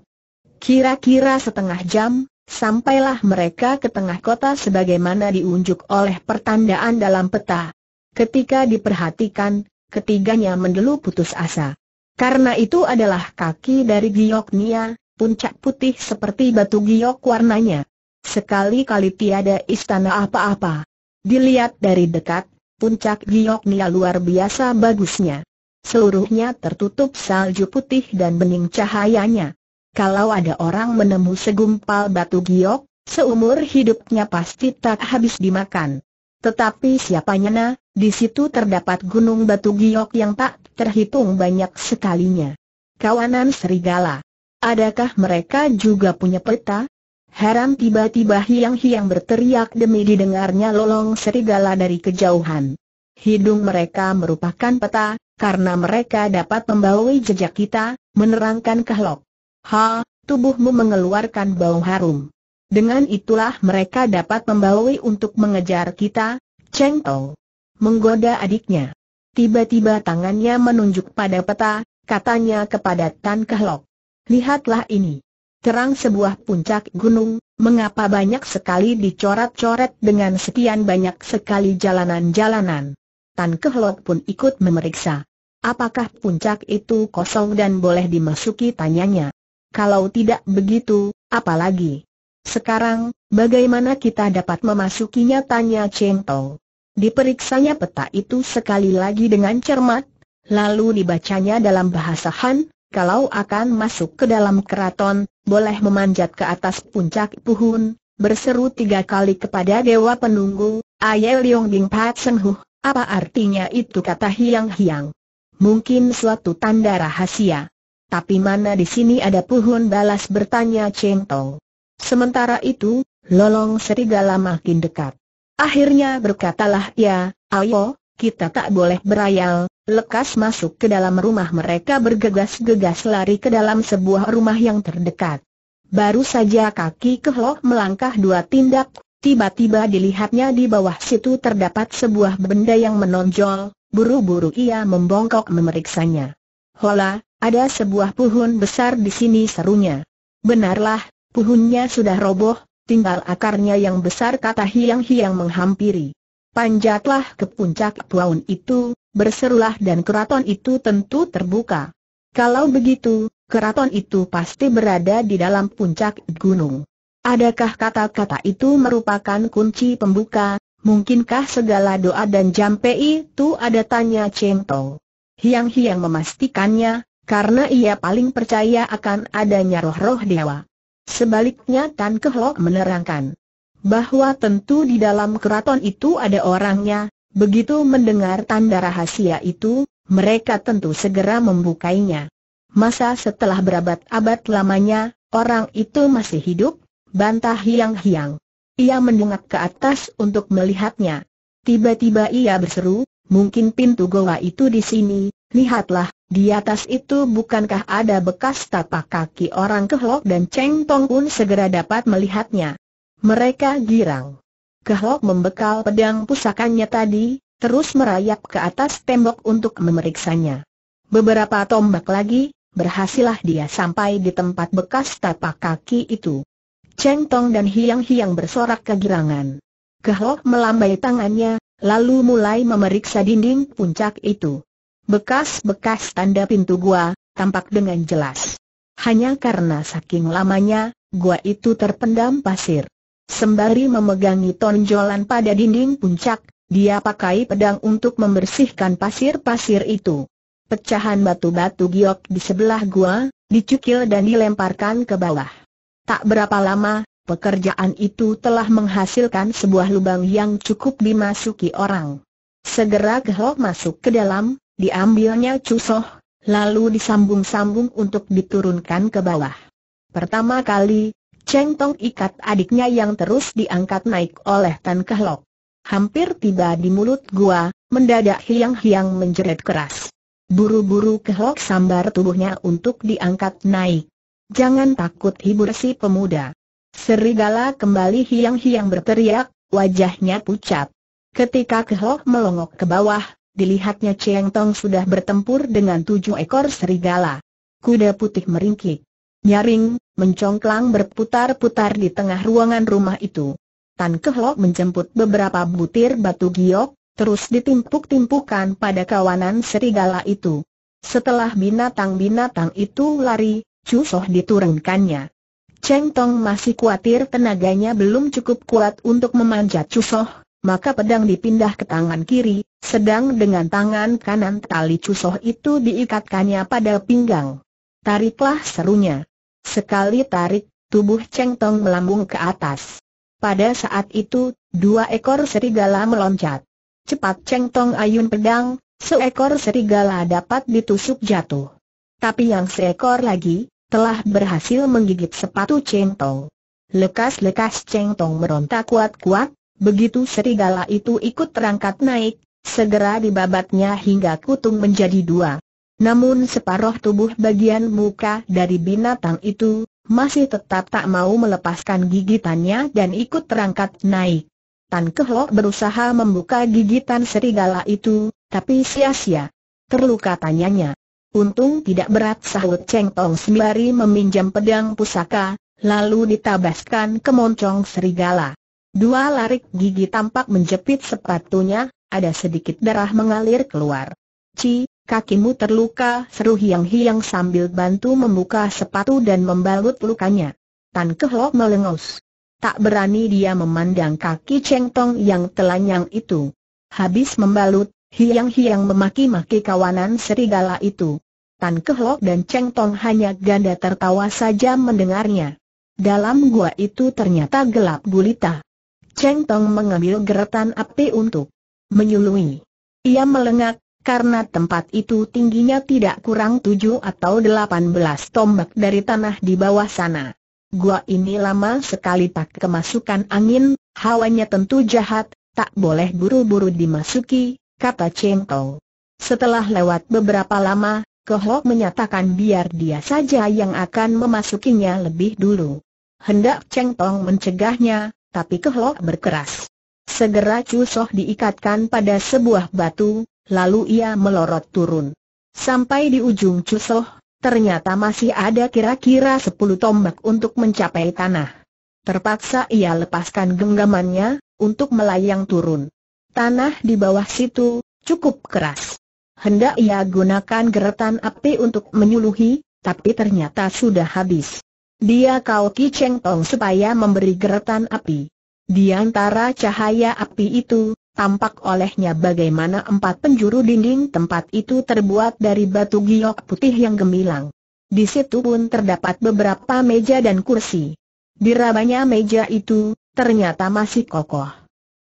Kira-kira setengah jam, sampailah mereka ke tengah kota sebagaimana diunjuk oleh pertandaan dalam peta. Ketika diperhatikan, ketiganya mendelu putus asa. Karena itu adalah kaki dari giok Nia, puncak putih seperti batu giok warnanya. Sekali-kali tiada istana apa-apa. Dilihat dari dekat, puncak giok Nia luar biasa bagusnya. Seluruhnya tertutup salju putih dan bening cahayanya. Kalau ada orang menemu segumpal batu giok, seumur hidupnya pasti tak habis dimakan. Tetapi siapa nyana, di situ terdapat gunung batu giok yang tak terhitung banyak sekalinya. Kawanan serigala. Adakah mereka juga punya peta? Heran tiba-tiba hiang-hiang berteriak demi didengarnya lolong serigala dari kejauhan. Hidung mereka merupakan peta, karena mereka dapat membawai jejak kita, menerangkan kehlok. Ha, tubuhmu mengeluarkan bau harum. Dengan itulah mereka dapat membawai untuk mengejar kita, Cheng Tong. Menggoda adiknya. Tiba-tiba tangannya menunjuk pada peta, katanya kepada Tan Kehlok. Lihatlah ini. Terang sebuah puncak gunung, mengapa banyak sekali dicoret-coret dengan sekian banyak sekali jalanan-jalanan. Tan Kehlok pun ikut memeriksa. Apakah puncak itu kosong dan boleh dimasuki tanyanya? Kalau tidak begitu, apalagi? Sekarang, bagaimana kita dapat memasukinya tanya Cheng Tong. Diperiksanya peta itu sekali lagi dengan cermat, lalu dibacanya dalam bahasa Han, kalau akan masuk ke dalam keraton, boleh memanjat ke atas puncak Puhun, berseru tiga kali kepada Dewa Penunggu, Aye Leong Bing Pat senhu, apa artinya itu kata Hiang Hiang? Mungkin suatu tanda rahasia. Tapi mana di sini ada Puhun balas bertanya Cheng Tong. Sementara itu, lolong serigala makin dekat. Akhirnya berkatalah ia, ayo, kita tak boleh berayal, lekas masuk ke dalam rumah mereka bergegas-gegas lari ke dalam sebuah rumah yang terdekat. Baru saja kaki kehlok melangkah dua tindak, tiba-tiba dilihatnya di bawah situ terdapat sebuah benda yang menonjol, buru-buru ia membongkok memeriksanya. Hola, ada sebuah pohon besar di sini serunya. Benarlah, Puhunnya sudah roboh, tinggal akarnya yang besar kata hiang-hiang menghampiri. Panjatlah ke puncak puaun itu, berserulah dan keraton itu tentu terbuka. Kalau begitu, keraton itu pasti berada di dalam puncak gunung. Adakah kata-kata itu merupakan kunci pembuka, mungkinkah segala doa dan jampe itu ada tanya Cheng To? Hiang-hiang memastikannya, karena ia paling percaya akan adanya roh-roh dewa. Sebaliknya Tan Kehlok menerangkan bahwa tentu di dalam keraton itu ada orangnya, begitu mendengar tanda rahasia itu, mereka tentu segera membukainya. Masa setelah berabad-abad lamanya, orang itu masih hidup, bantah hiang-hiang. Ia mendengar ke atas untuk melihatnya. Tiba-tiba ia berseru, mungkin pintu goa itu di sini, lihatlah, di atas itu bukankah ada bekas tapak kaki orang kehlok dan Cheng Tong pun segera dapat melihatnya. Mereka girang. Kehlok membekal pedang pusakanya tadi, terus merayap ke atas tembok untuk memeriksanya. Beberapa tombak lagi, berhasillah dia sampai di tempat bekas tapak kaki itu. Cheng Tong dan Hiang Hiang bersorak kegirangan. Kehlok melambai tangannya, lalu mulai memeriksa dinding puncak itu. Bekas-bekas tanda pintu gua, tampak dengan jelas. Hanya karena saking lamanya, gua itu terpendam pasir. Sembari memegangi tonjolan pada dinding puncak, dia pakai pedang untuk membersihkan pasir-pasir itu. Pecahan batu-batu giok di sebelah gua, dicukil dan dilemparkan ke bawah. Tak berapa lama, pekerjaan itu telah menghasilkan sebuah lubang yang cukup dimasuki orang. Segera Gehok masuk ke dalam, Diambilnya cusoh, lalu disambung-sambung untuk diturunkan ke bawah. Pertama kali, Cheng Tong ikat adiknya yang terus diangkat naik oleh Tan Kehlok. Hampir tiba di mulut gua, mendadak hiang-hiang menjerit keras. Buru-buru Kehlok sambar tubuhnya untuk diangkat naik. Jangan takut hibur si pemuda. Serigala kembali hiang-hiang berteriak, wajahnya pucat. Ketika Kehlok melongok ke bawah, dilihatnya Cheng Tong sudah bertempur dengan tujuh ekor serigala. Kuda putih meringkik, nyaring, mencongklang berputar-putar di tengah ruangan rumah itu. Tan Kehlok menjemput beberapa butir batu giok, terus ditimpuk-timpukan pada kawanan serigala itu. Setelah binatang-binatang itu lari, Chu diturunkannya. Cheng Tong masih khawatir tenaganya belum cukup kuat untuk memanjat Chu maka pedang dipindah ke tangan kiri, sedang dengan tangan kanan tali cusoh itu diikatkannya pada pinggang. Tariklah serunya. Sekali tarik, tubuh Cheng Tong melambung ke atas. Pada saat itu, dua ekor serigala meloncat. Cepat Cheng Tong ayun pedang, seekor serigala dapat ditusuk jatuh. Tapi yang seekor lagi, telah berhasil menggigit sepatu Cheng Tong. Lekas-lekas Cheng Tong meronta kuat-kuat, Begitu serigala itu ikut terangkat naik, segera dibabatnya hingga kutung menjadi dua. Namun separuh tubuh bagian muka dari binatang itu, masih tetap tak mau melepaskan gigitannya dan ikut terangkat naik. Tan Kehlok berusaha membuka gigitan serigala itu, tapi sia-sia. Terluka tanyanya. Untung tidak berat sahut Cheng Tong sembari meminjam pedang pusaka, lalu ditabaskan ke moncong serigala. Dua larik gigi tampak menjepit sepatunya, ada sedikit darah mengalir keluar. Ci, kakimu terluka, seru hiang-hiang sambil bantu membuka sepatu dan membalut lukanya. Tan Kehlok melengus. Tak berani dia memandang kaki Cheng Tong yang telanjang itu. Habis membalut, hiang-hiang memaki-maki kawanan serigala itu. Tan Kehlok dan Cheng Tong hanya ganda tertawa saja mendengarnya. Dalam gua itu ternyata gelap gulita. Cheng Tong mengambil geretan api untuk menyului. Ia melengak, karena tempat itu tingginya tidak kurang tujuh atau delapan belas tombak dari tanah di bawah sana. Gua ini lama sekali tak kemasukan angin, hawanya tentu jahat, tak boleh buru-buru dimasuki, kata Cheng Tong. Setelah lewat beberapa lama, Kohok menyatakan biar dia saja yang akan memasukinya lebih dulu. Hendak Cheng Tong mencegahnya, tapi kehlok berkeras. Segera Chu Soh diikatkan pada sebuah batu, lalu ia melorot turun. Sampai di ujung Chu Soh, ternyata masih ada kira-kira sepuluh tombak untuk mencapai tanah. Terpaksa ia lepaskan genggamannya, untuk melayang turun. Tanah di bawah situ, cukup keras. Hendak ia gunakan geretan api untuk menyuluhi, tapi ternyata sudah habis. Dia kau kiceng tong supaya memberi geretan api. Di antara cahaya api itu, tampak olehnya bagaimana empat penjuru dinding tempat itu terbuat dari batu giok putih yang gemilang. Di situ pun terdapat beberapa meja dan kursi. Dirabanya meja itu, ternyata masih kokoh.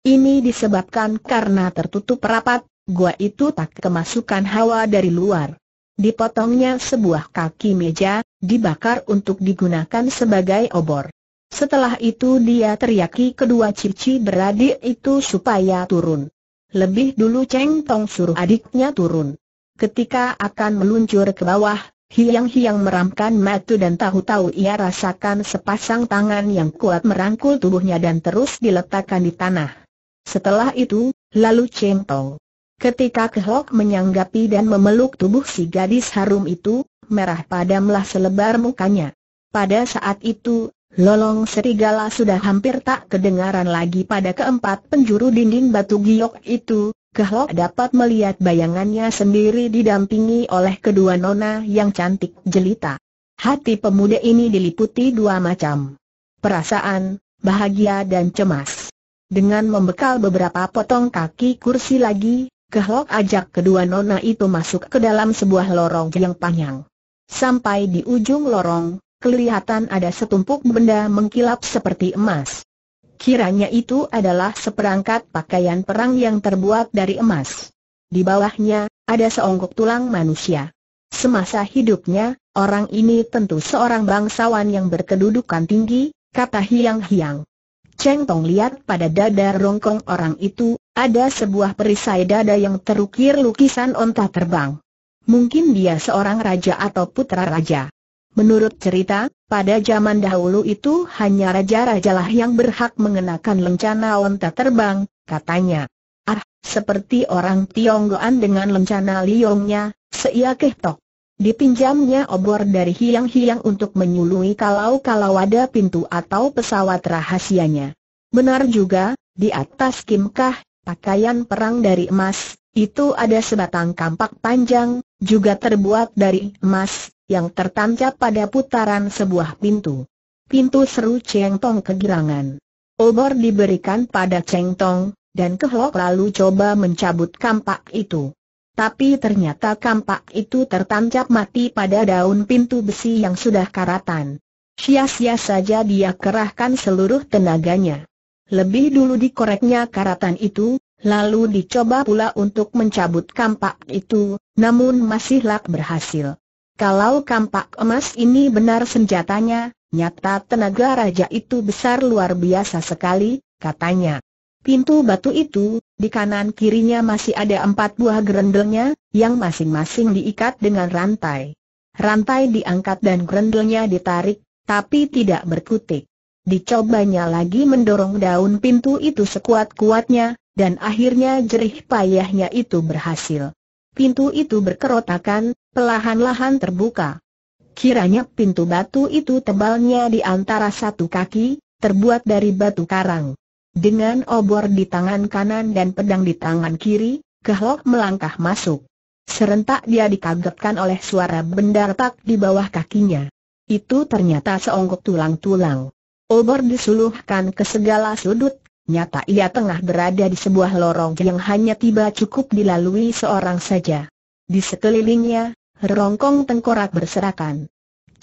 Ini disebabkan karena tertutup rapat, gua itu tak kemasukan hawa dari luar dipotongnya sebuah kaki meja, dibakar untuk digunakan sebagai obor. Setelah itu dia teriaki kedua cici beradik itu supaya turun. Lebih dulu Cheng Tong suruh adiknya turun. Ketika akan meluncur ke bawah, Hiang-hiang meramkan matu dan tahu-tahu ia rasakan sepasang tangan yang kuat merangkul tubuhnya dan terus diletakkan di tanah. Setelah itu, lalu Cheng Tong Ketika Kehok menyanggapi dan memeluk tubuh si gadis harum itu, merah padamlah selebar mukanya. Pada saat itu, lolong serigala sudah hampir tak kedengaran lagi pada keempat penjuru dinding batu giok itu. Kehlok dapat melihat bayangannya sendiri didampingi oleh kedua nona yang cantik jelita. Hati pemuda ini diliputi dua macam perasaan, bahagia dan cemas. Dengan membekal beberapa potong kaki kursi lagi, Kehlok ajak kedua nona itu masuk ke dalam sebuah lorong yang panjang. Sampai di ujung lorong, kelihatan ada setumpuk benda mengkilap seperti emas. Kiranya itu adalah seperangkat pakaian perang yang terbuat dari emas. Di bawahnya, ada seonggok tulang manusia. Semasa hidupnya, orang ini tentu seorang bangsawan yang berkedudukan tinggi, kata Hiang Hiang. Cheng Tong lihat pada dada rongkong orang itu, ada sebuah perisai dada yang terukir lukisan onta terbang. Mungkin dia seorang raja atau putra raja. Menurut cerita, pada zaman dahulu itu hanya raja-rajalah yang berhak mengenakan lencana onta terbang, katanya. Ah, seperti orang Tionggoan dengan lencana liongnya, seia kehtok. Dipinjamnya obor dari hiang-hiang untuk menyului kalau-kalau ada pintu atau pesawat rahasianya. Benar juga, di atas Kim pakaian perang dari emas, itu ada sebatang kampak panjang, juga terbuat dari emas, yang tertancap pada putaran sebuah pintu. Pintu seru Cheng Tong kegirangan. Obor diberikan pada Cheng Tong, dan Kehlok lalu coba mencabut kampak itu. Tapi ternyata kampak itu tertancap mati pada daun pintu besi yang sudah karatan. Sia-sia saja dia kerahkan seluruh tenaganya. Lebih dulu dikoreknya karatan itu, lalu dicoba pula untuk mencabut kampak itu, namun masih lak berhasil. Kalau kampak emas ini benar senjatanya, nyata tenaga raja itu besar luar biasa sekali, katanya. Pintu batu itu, di kanan kirinya masih ada empat buah gerendelnya, yang masing-masing diikat dengan rantai. Rantai diangkat dan gerendelnya ditarik, tapi tidak berkutik. Dicobanya lagi mendorong daun pintu itu sekuat-kuatnya, dan akhirnya jerih payahnya itu berhasil. Pintu itu berkerotakan, pelahan-lahan terbuka. Kiranya pintu batu itu tebalnya di antara satu kaki, terbuat dari batu karang. Dengan obor di tangan kanan dan pedang di tangan kiri, Kehlok melangkah masuk. Serentak dia dikagetkan oleh suara benda retak di bawah kakinya. Itu ternyata seonggok tulang-tulang obor disuluhkan ke segala sudut, nyata ia tengah berada di sebuah lorong yang hanya tiba cukup dilalui seorang saja. Di sekelilingnya, rongkong tengkorak berserakan.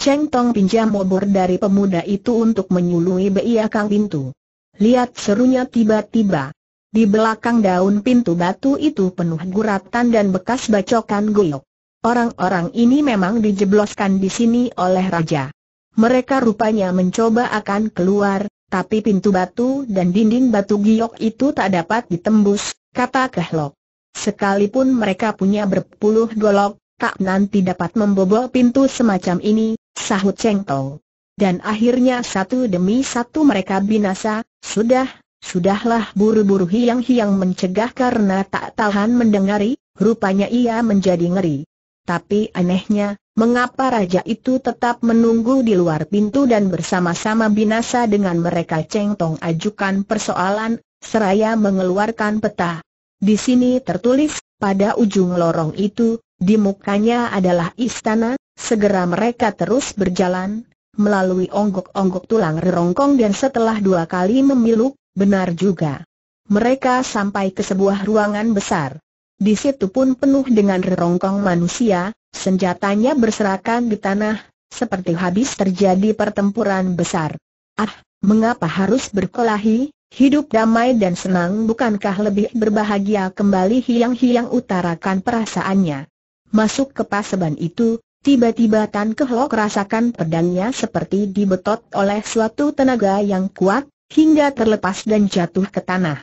Cheng Tong pinjam obor dari pemuda itu untuk menyului beiakang pintu. Lihat serunya tiba-tiba. Di belakang daun pintu batu itu penuh guratan dan bekas bacokan goyok. Orang-orang ini memang dijebloskan di sini oleh raja. Mereka rupanya mencoba akan keluar, tapi pintu batu dan dinding batu giok itu tak dapat ditembus, kata Kehlok. Sekalipun mereka punya berpuluh golok, tak nanti dapat membobol pintu semacam ini, sahut Cheng Tong. Dan akhirnya satu demi satu mereka binasa, sudah, sudahlah buru-buru hiang-hiang mencegah karena tak tahan mendengari, rupanya ia menjadi ngeri. Tapi anehnya, mengapa raja itu tetap menunggu di luar pintu dan bersama-sama binasa dengan mereka Cheng Tong ajukan persoalan, seraya mengeluarkan peta. Di sini tertulis, pada ujung lorong itu, di mukanya adalah istana, segera mereka terus berjalan, melalui onggok-onggok tulang rerongkong dan setelah dua kali memiluk, benar juga. Mereka sampai ke sebuah ruangan besar. Di situ pun penuh dengan rerongkong manusia, Senjatanya berserakan di tanah, seperti habis terjadi pertempuran besar. Ah, mengapa harus berkelahi? Hidup damai dan senang bukankah lebih berbahagia kembali hiang-hiang utarakan perasaannya. Masuk ke paseban itu, tiba-tiba Tan Kehlok rasakan pedangnya seperti dibetot oleh suatu tenaga yang kuat, hingga terlepas dan jatuh ke tanah.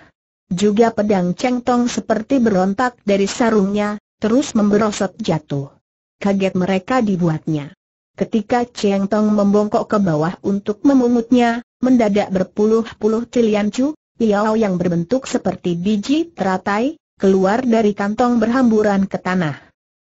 Juga pedang cengtong seperti berontak dari sarungnya, terus memberosot jatuh kaget mereka dibuatnya. Ketika Cheng Tong membongkok ke bawah untuk memungutnya, mendadak berpuluh-puluh tilian cu, Yao yang berbentuk seperti biji teratai, keluar dari kantong berhamburan ke tanah.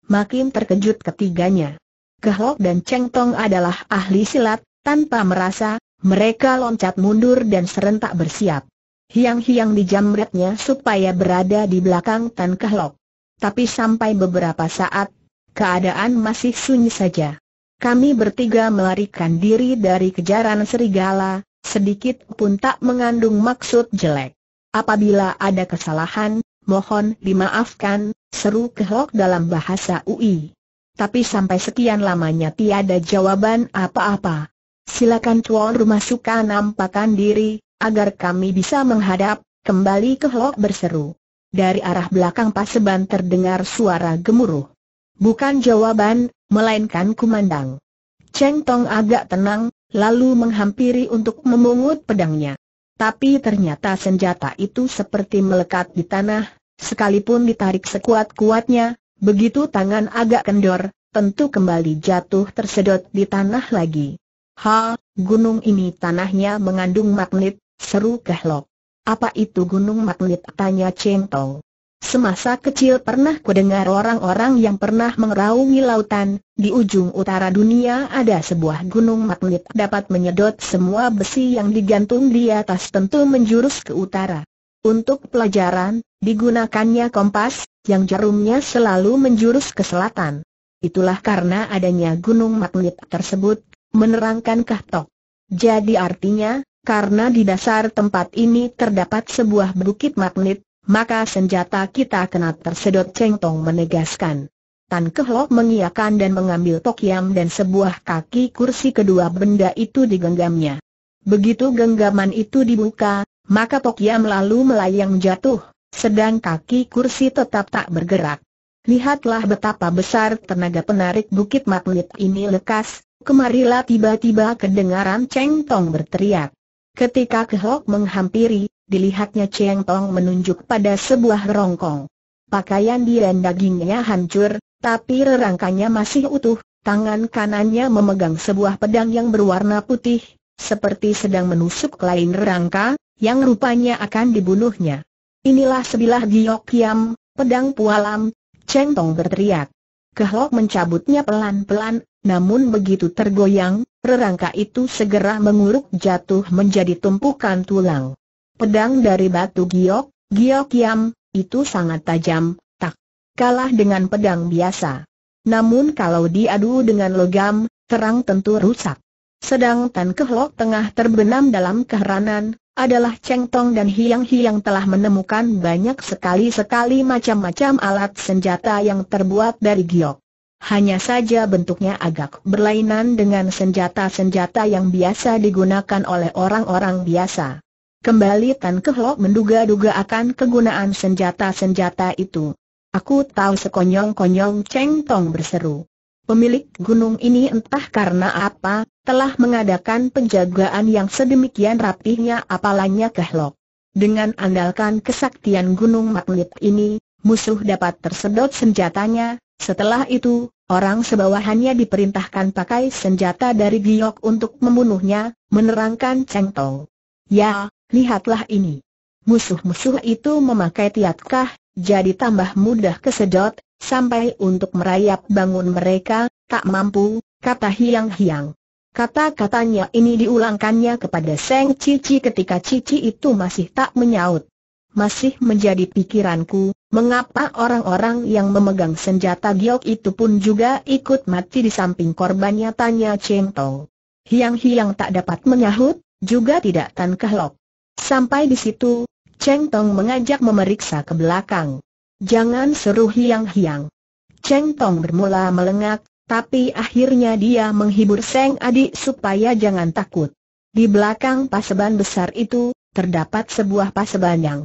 Makin terkejut ketiganya. Kehok dan Cheng Tong adalah ahli silat, tanpa merasa, mereka loncat mundur dan serentak bersiap. Hiang-hiang dijamretnya supaya berada di belakang Tan Kehlok. Tapi sampai beberapa saat, Keadaan masih sunyi saja. Kami bertiga melarikan diri dari kejaran serigala, sedikit pun tak mengandung maksud jelek. Apabila ada kesalahan, mohon dimaafkan, seru kehok dalam bahasa UI. Tapi sampai sekian lamanya tiada jawaban apa-apa. Silakan tuan rumah suka nampakan diri, agar kami bisa menghadap, kembali kehok berseru. Dari arah belakang paseban terdengar suara gemuruh. Bukan jawaban, melainkan kumandang. Cheng Tong agak tenang, lalu menghampiri untuk memungut pedangnya. Tapi ternyata senjata itu seperti melekat di tanah, Sekalipun ditarik sekuat-kuatnya, begitu tangan agak kendor, tentu kembali jatuh tersedot di tanah lagi. Ha, gunung ini tanahnya mengandung magnet, seru kehlok. Apa itu gunung magnet? Tanya Cheng Tong. Semasa kecil pernah ku dengar orang-orang yang pernah mengeraungi lautan, di ujung utara dunia ada sebuah gunung magnet dapat menyedot semua besi yang digantung di atas tentu menjurus ke utara. Untuk pelajaran, digunakannya kompas, yang jarumnya selalu menjurus ke selatan. Itulah karena adanya gunung magnet tersebut, menerangkan Kahtok. Jadi artinya, karena di dasar tempat ini terdapat sebuah bukit magnet, maka senjata kita kena tersedot Cheng Tong menegaskan. Tan Kehlok mengiakan dan mengambil tokiam dan sebuah kaki kursi kedua benda itu digenggamnya. Begitu genggaman itu dibuka, maka tokiam lalu melayang jatuh, sedang kaki kursi tetap tak bergerak. Lihatlah betapa besar tenaga penarik Bukit Matlit ini lekas, kemarilah tiba-tiba kedengaran Cheng Tong berteriak. Ketika Kehlok menghampiri, dilihatnya Cheng Tong menunjuk pada sebuah rongkong. Pakaian di dagingnya hancur, tapi rangkanya masih utuh, tangan kanannya memegang sebuah pedang yang berwarna putih, seperti sedang menusuk lain rangka, yang rupanya akan dibunuhnya. Inilah sebilah giok kiam, pedang pualam, Cheng Tong berteriak. Kehlok mencabutnya pelan-pelan, namun begitu tergoyang, rerangka itu segera menguruk jatuh menjadi tumpukan tulang. Pedang dari batu giok, giok yam, itu sangat tajam, tak kalah dengan pedang biasa. Namun kalau diadu dengan logam, terang tentu rusak. Sedang Tan Kehlok tengah terbenam dalam keheranan, adalah Cheng Tong dan Hiang Hiang telah menemukan banyak sekali-sekali macam-macam alat senjata yang terbuat dari giok. Hanya saja bentuknya agak berlainan dengan senjata-senjata yang biasa digunakan oleh orang-orang biasa. Kembali Tan Kehlok menduga-duga akan kegunaan senjata-senjata itu. Aku tahu sekonyong-konyong Cheng Tong berseru. Pemilik gunung ini entah karena apa, telah mengadakan penjagaan yang sedemikian rapihnya apalanya kehlok. Dengan andalkan kesaktian gunung magnet ini, musuh dapat tersedot senjatanya, setelah itu, orang sebawahannya diperintahkan pakai senjata dari giok untuk membunuhnya, menerangkan Cheng Tong. Ya, lihatlah ini. Musuh-musuh itu memakai tiatkah, jadi tambah mudah kesedot, sampai untuk merayap bangun mereka, tak mampu, kata Hiang Hiang. Kata-katanya ini diulangkannya kepada Seng Cici ketika Cici itu masih tak menyaut. Masih menjadi pikiranku, mengapa orang-orang yang memegang senjata giok itu pun juga ikut mati di samping korbannya tanya Cento. Hiang-hiang tak dapat menyahut, juga tidak tan kehlok. Sampai di situ, Cheng Tong mengajak memeriksa ke belakang. Jangan seru hiang-hiang. Cheng Tong bermula melengak, tapi akhirnya dia menghibur Seng Adi supaya jangan takut. Di belakang paseban besar itu, terdapat sebuah paseban yang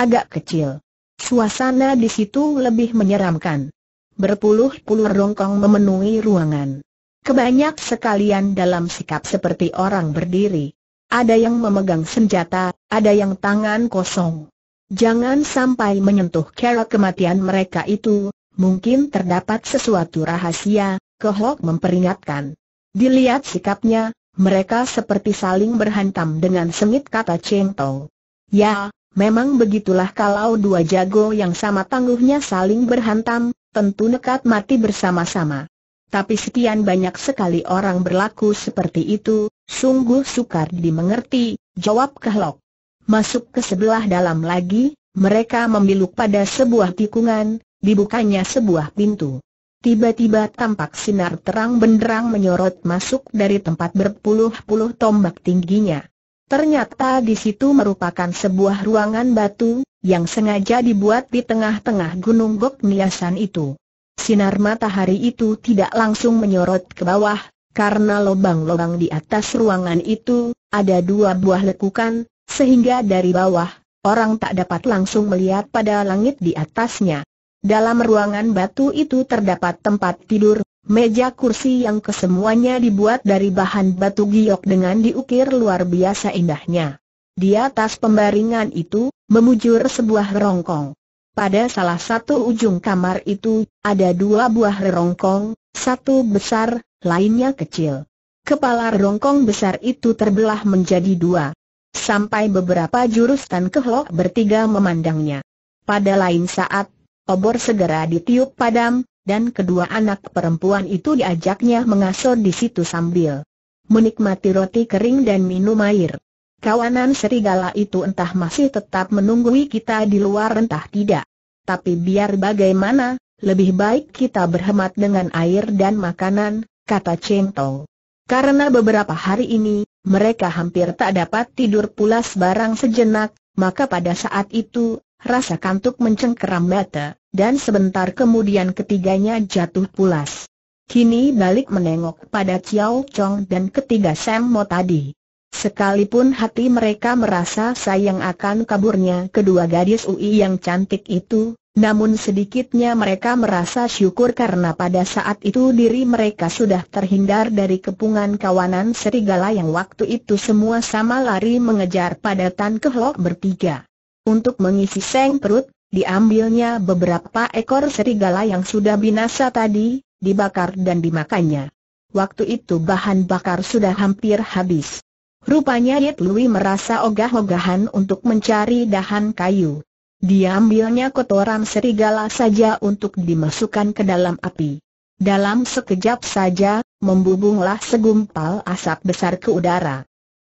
agak kecil. Suasana di situ lebih menyeramkan. Berpuluh-puluh rongkong memenuhi ruangan. Kebanyak sekalian dalam sikap seperti orang berdiri. Ada yang memegang senjata, ada yang tangan kosong. Jangan sampai menyentuh kera kematian mereka itu, mungkin terdapat sesuatu rahasia, Kehok memperingatkan. Dilihat sikapnya, mereka seperti saling berhantam dengan sengit kata Cheng Tong. Ya, memang begitulah kalau dua jago yang sama tangguhnya saling berhantam, tentu nekat mati bersama-sama. Tapi sekian banyak sekali orang berlaku seperti itu, Sungguh sukar dimengerti, jawab Kehlok. Masuk ke sebelah dalam lagi, mereka membiluk pada sebuah tikungan, dibukanya sebuah pintu. Tiba-tiba tampak sinar terang benderang menyorot masuk dari tempat berpuluh-puluh tombak tingginya. Ternyata di situ merupakan sebuah ruangan batu, yang sengaja dibuat di tengah-tengah gunung gok niasan itu. Sinar matahari itu tidak langsung menyorot ke bawah, karena lubang-lubang di atas ruangan itu, ada dua buah lekukan, sehingga dari bawah, orang tak dapat langsung melihat pada langit di atasnya. Dalam ruangan batu itu terdapat tempat tidur, meja kursi yang kesemuanya dibuat dari bahan batu giok dengan diukir luar biasa indahnya. Di atas pembaringan itu, memujur sebuah rongkong. Pada salah satu ujung kamar itu, ada dua buah rongkong, satu besar, lainnya kecil. Kepala rongkong besar itu terbelah menjadi dua. Sampai beberapa jurus Tan Kehlok bertiga memandangnya. Pada lain saat, obor segera ditiup padam, dan kedua anak perempuan itu diajaknya mengasuh di situ sambil menikmati roti kering dan minum air. Kawanan serigala itu entah masih tetap menunggui kita di luar entah tidak. Tapi biar bagaimana, lebih baik kita berhemat dengan air dan makanan, kata Cheng Tong. Karena beberapa hari ini, mereka hampir tak dapat tidur pulas barang sejenak, maka pada saat itu, rasa kantuk mencengkeram mata, dan sebentar kemudian ketiganya jatuh pulas. Kini balik menengok pada Chiao Chong dan ketiga Sam Mo tadi. Sekalipun hati mereka merasa sayang akan kaburnya kedua gadis UI yang cantik itu, namun sedikitnya mereka merasa syukur karena pada saat itu diri mereka sudah terhindar dari kepungan kawanan serigala yang waktu itu semua sama lari mengejar padatan kehlok bertiga. Untuk mengisi seng perut, diambilnya beberapa ekor serigala yang sudah binasa tadi, dibakar dan dimakannya. Waktu itu bahan bakar sudah hampir habis. Rupanya Yit Lui merasa ogah-ogahan untuk mencari dahan kayu. Diambilnya kotoran serigala saja untuk dimasukkan ke dalam api. Dalam sekejap saja, membubunglah segumpal asap besar ke udara.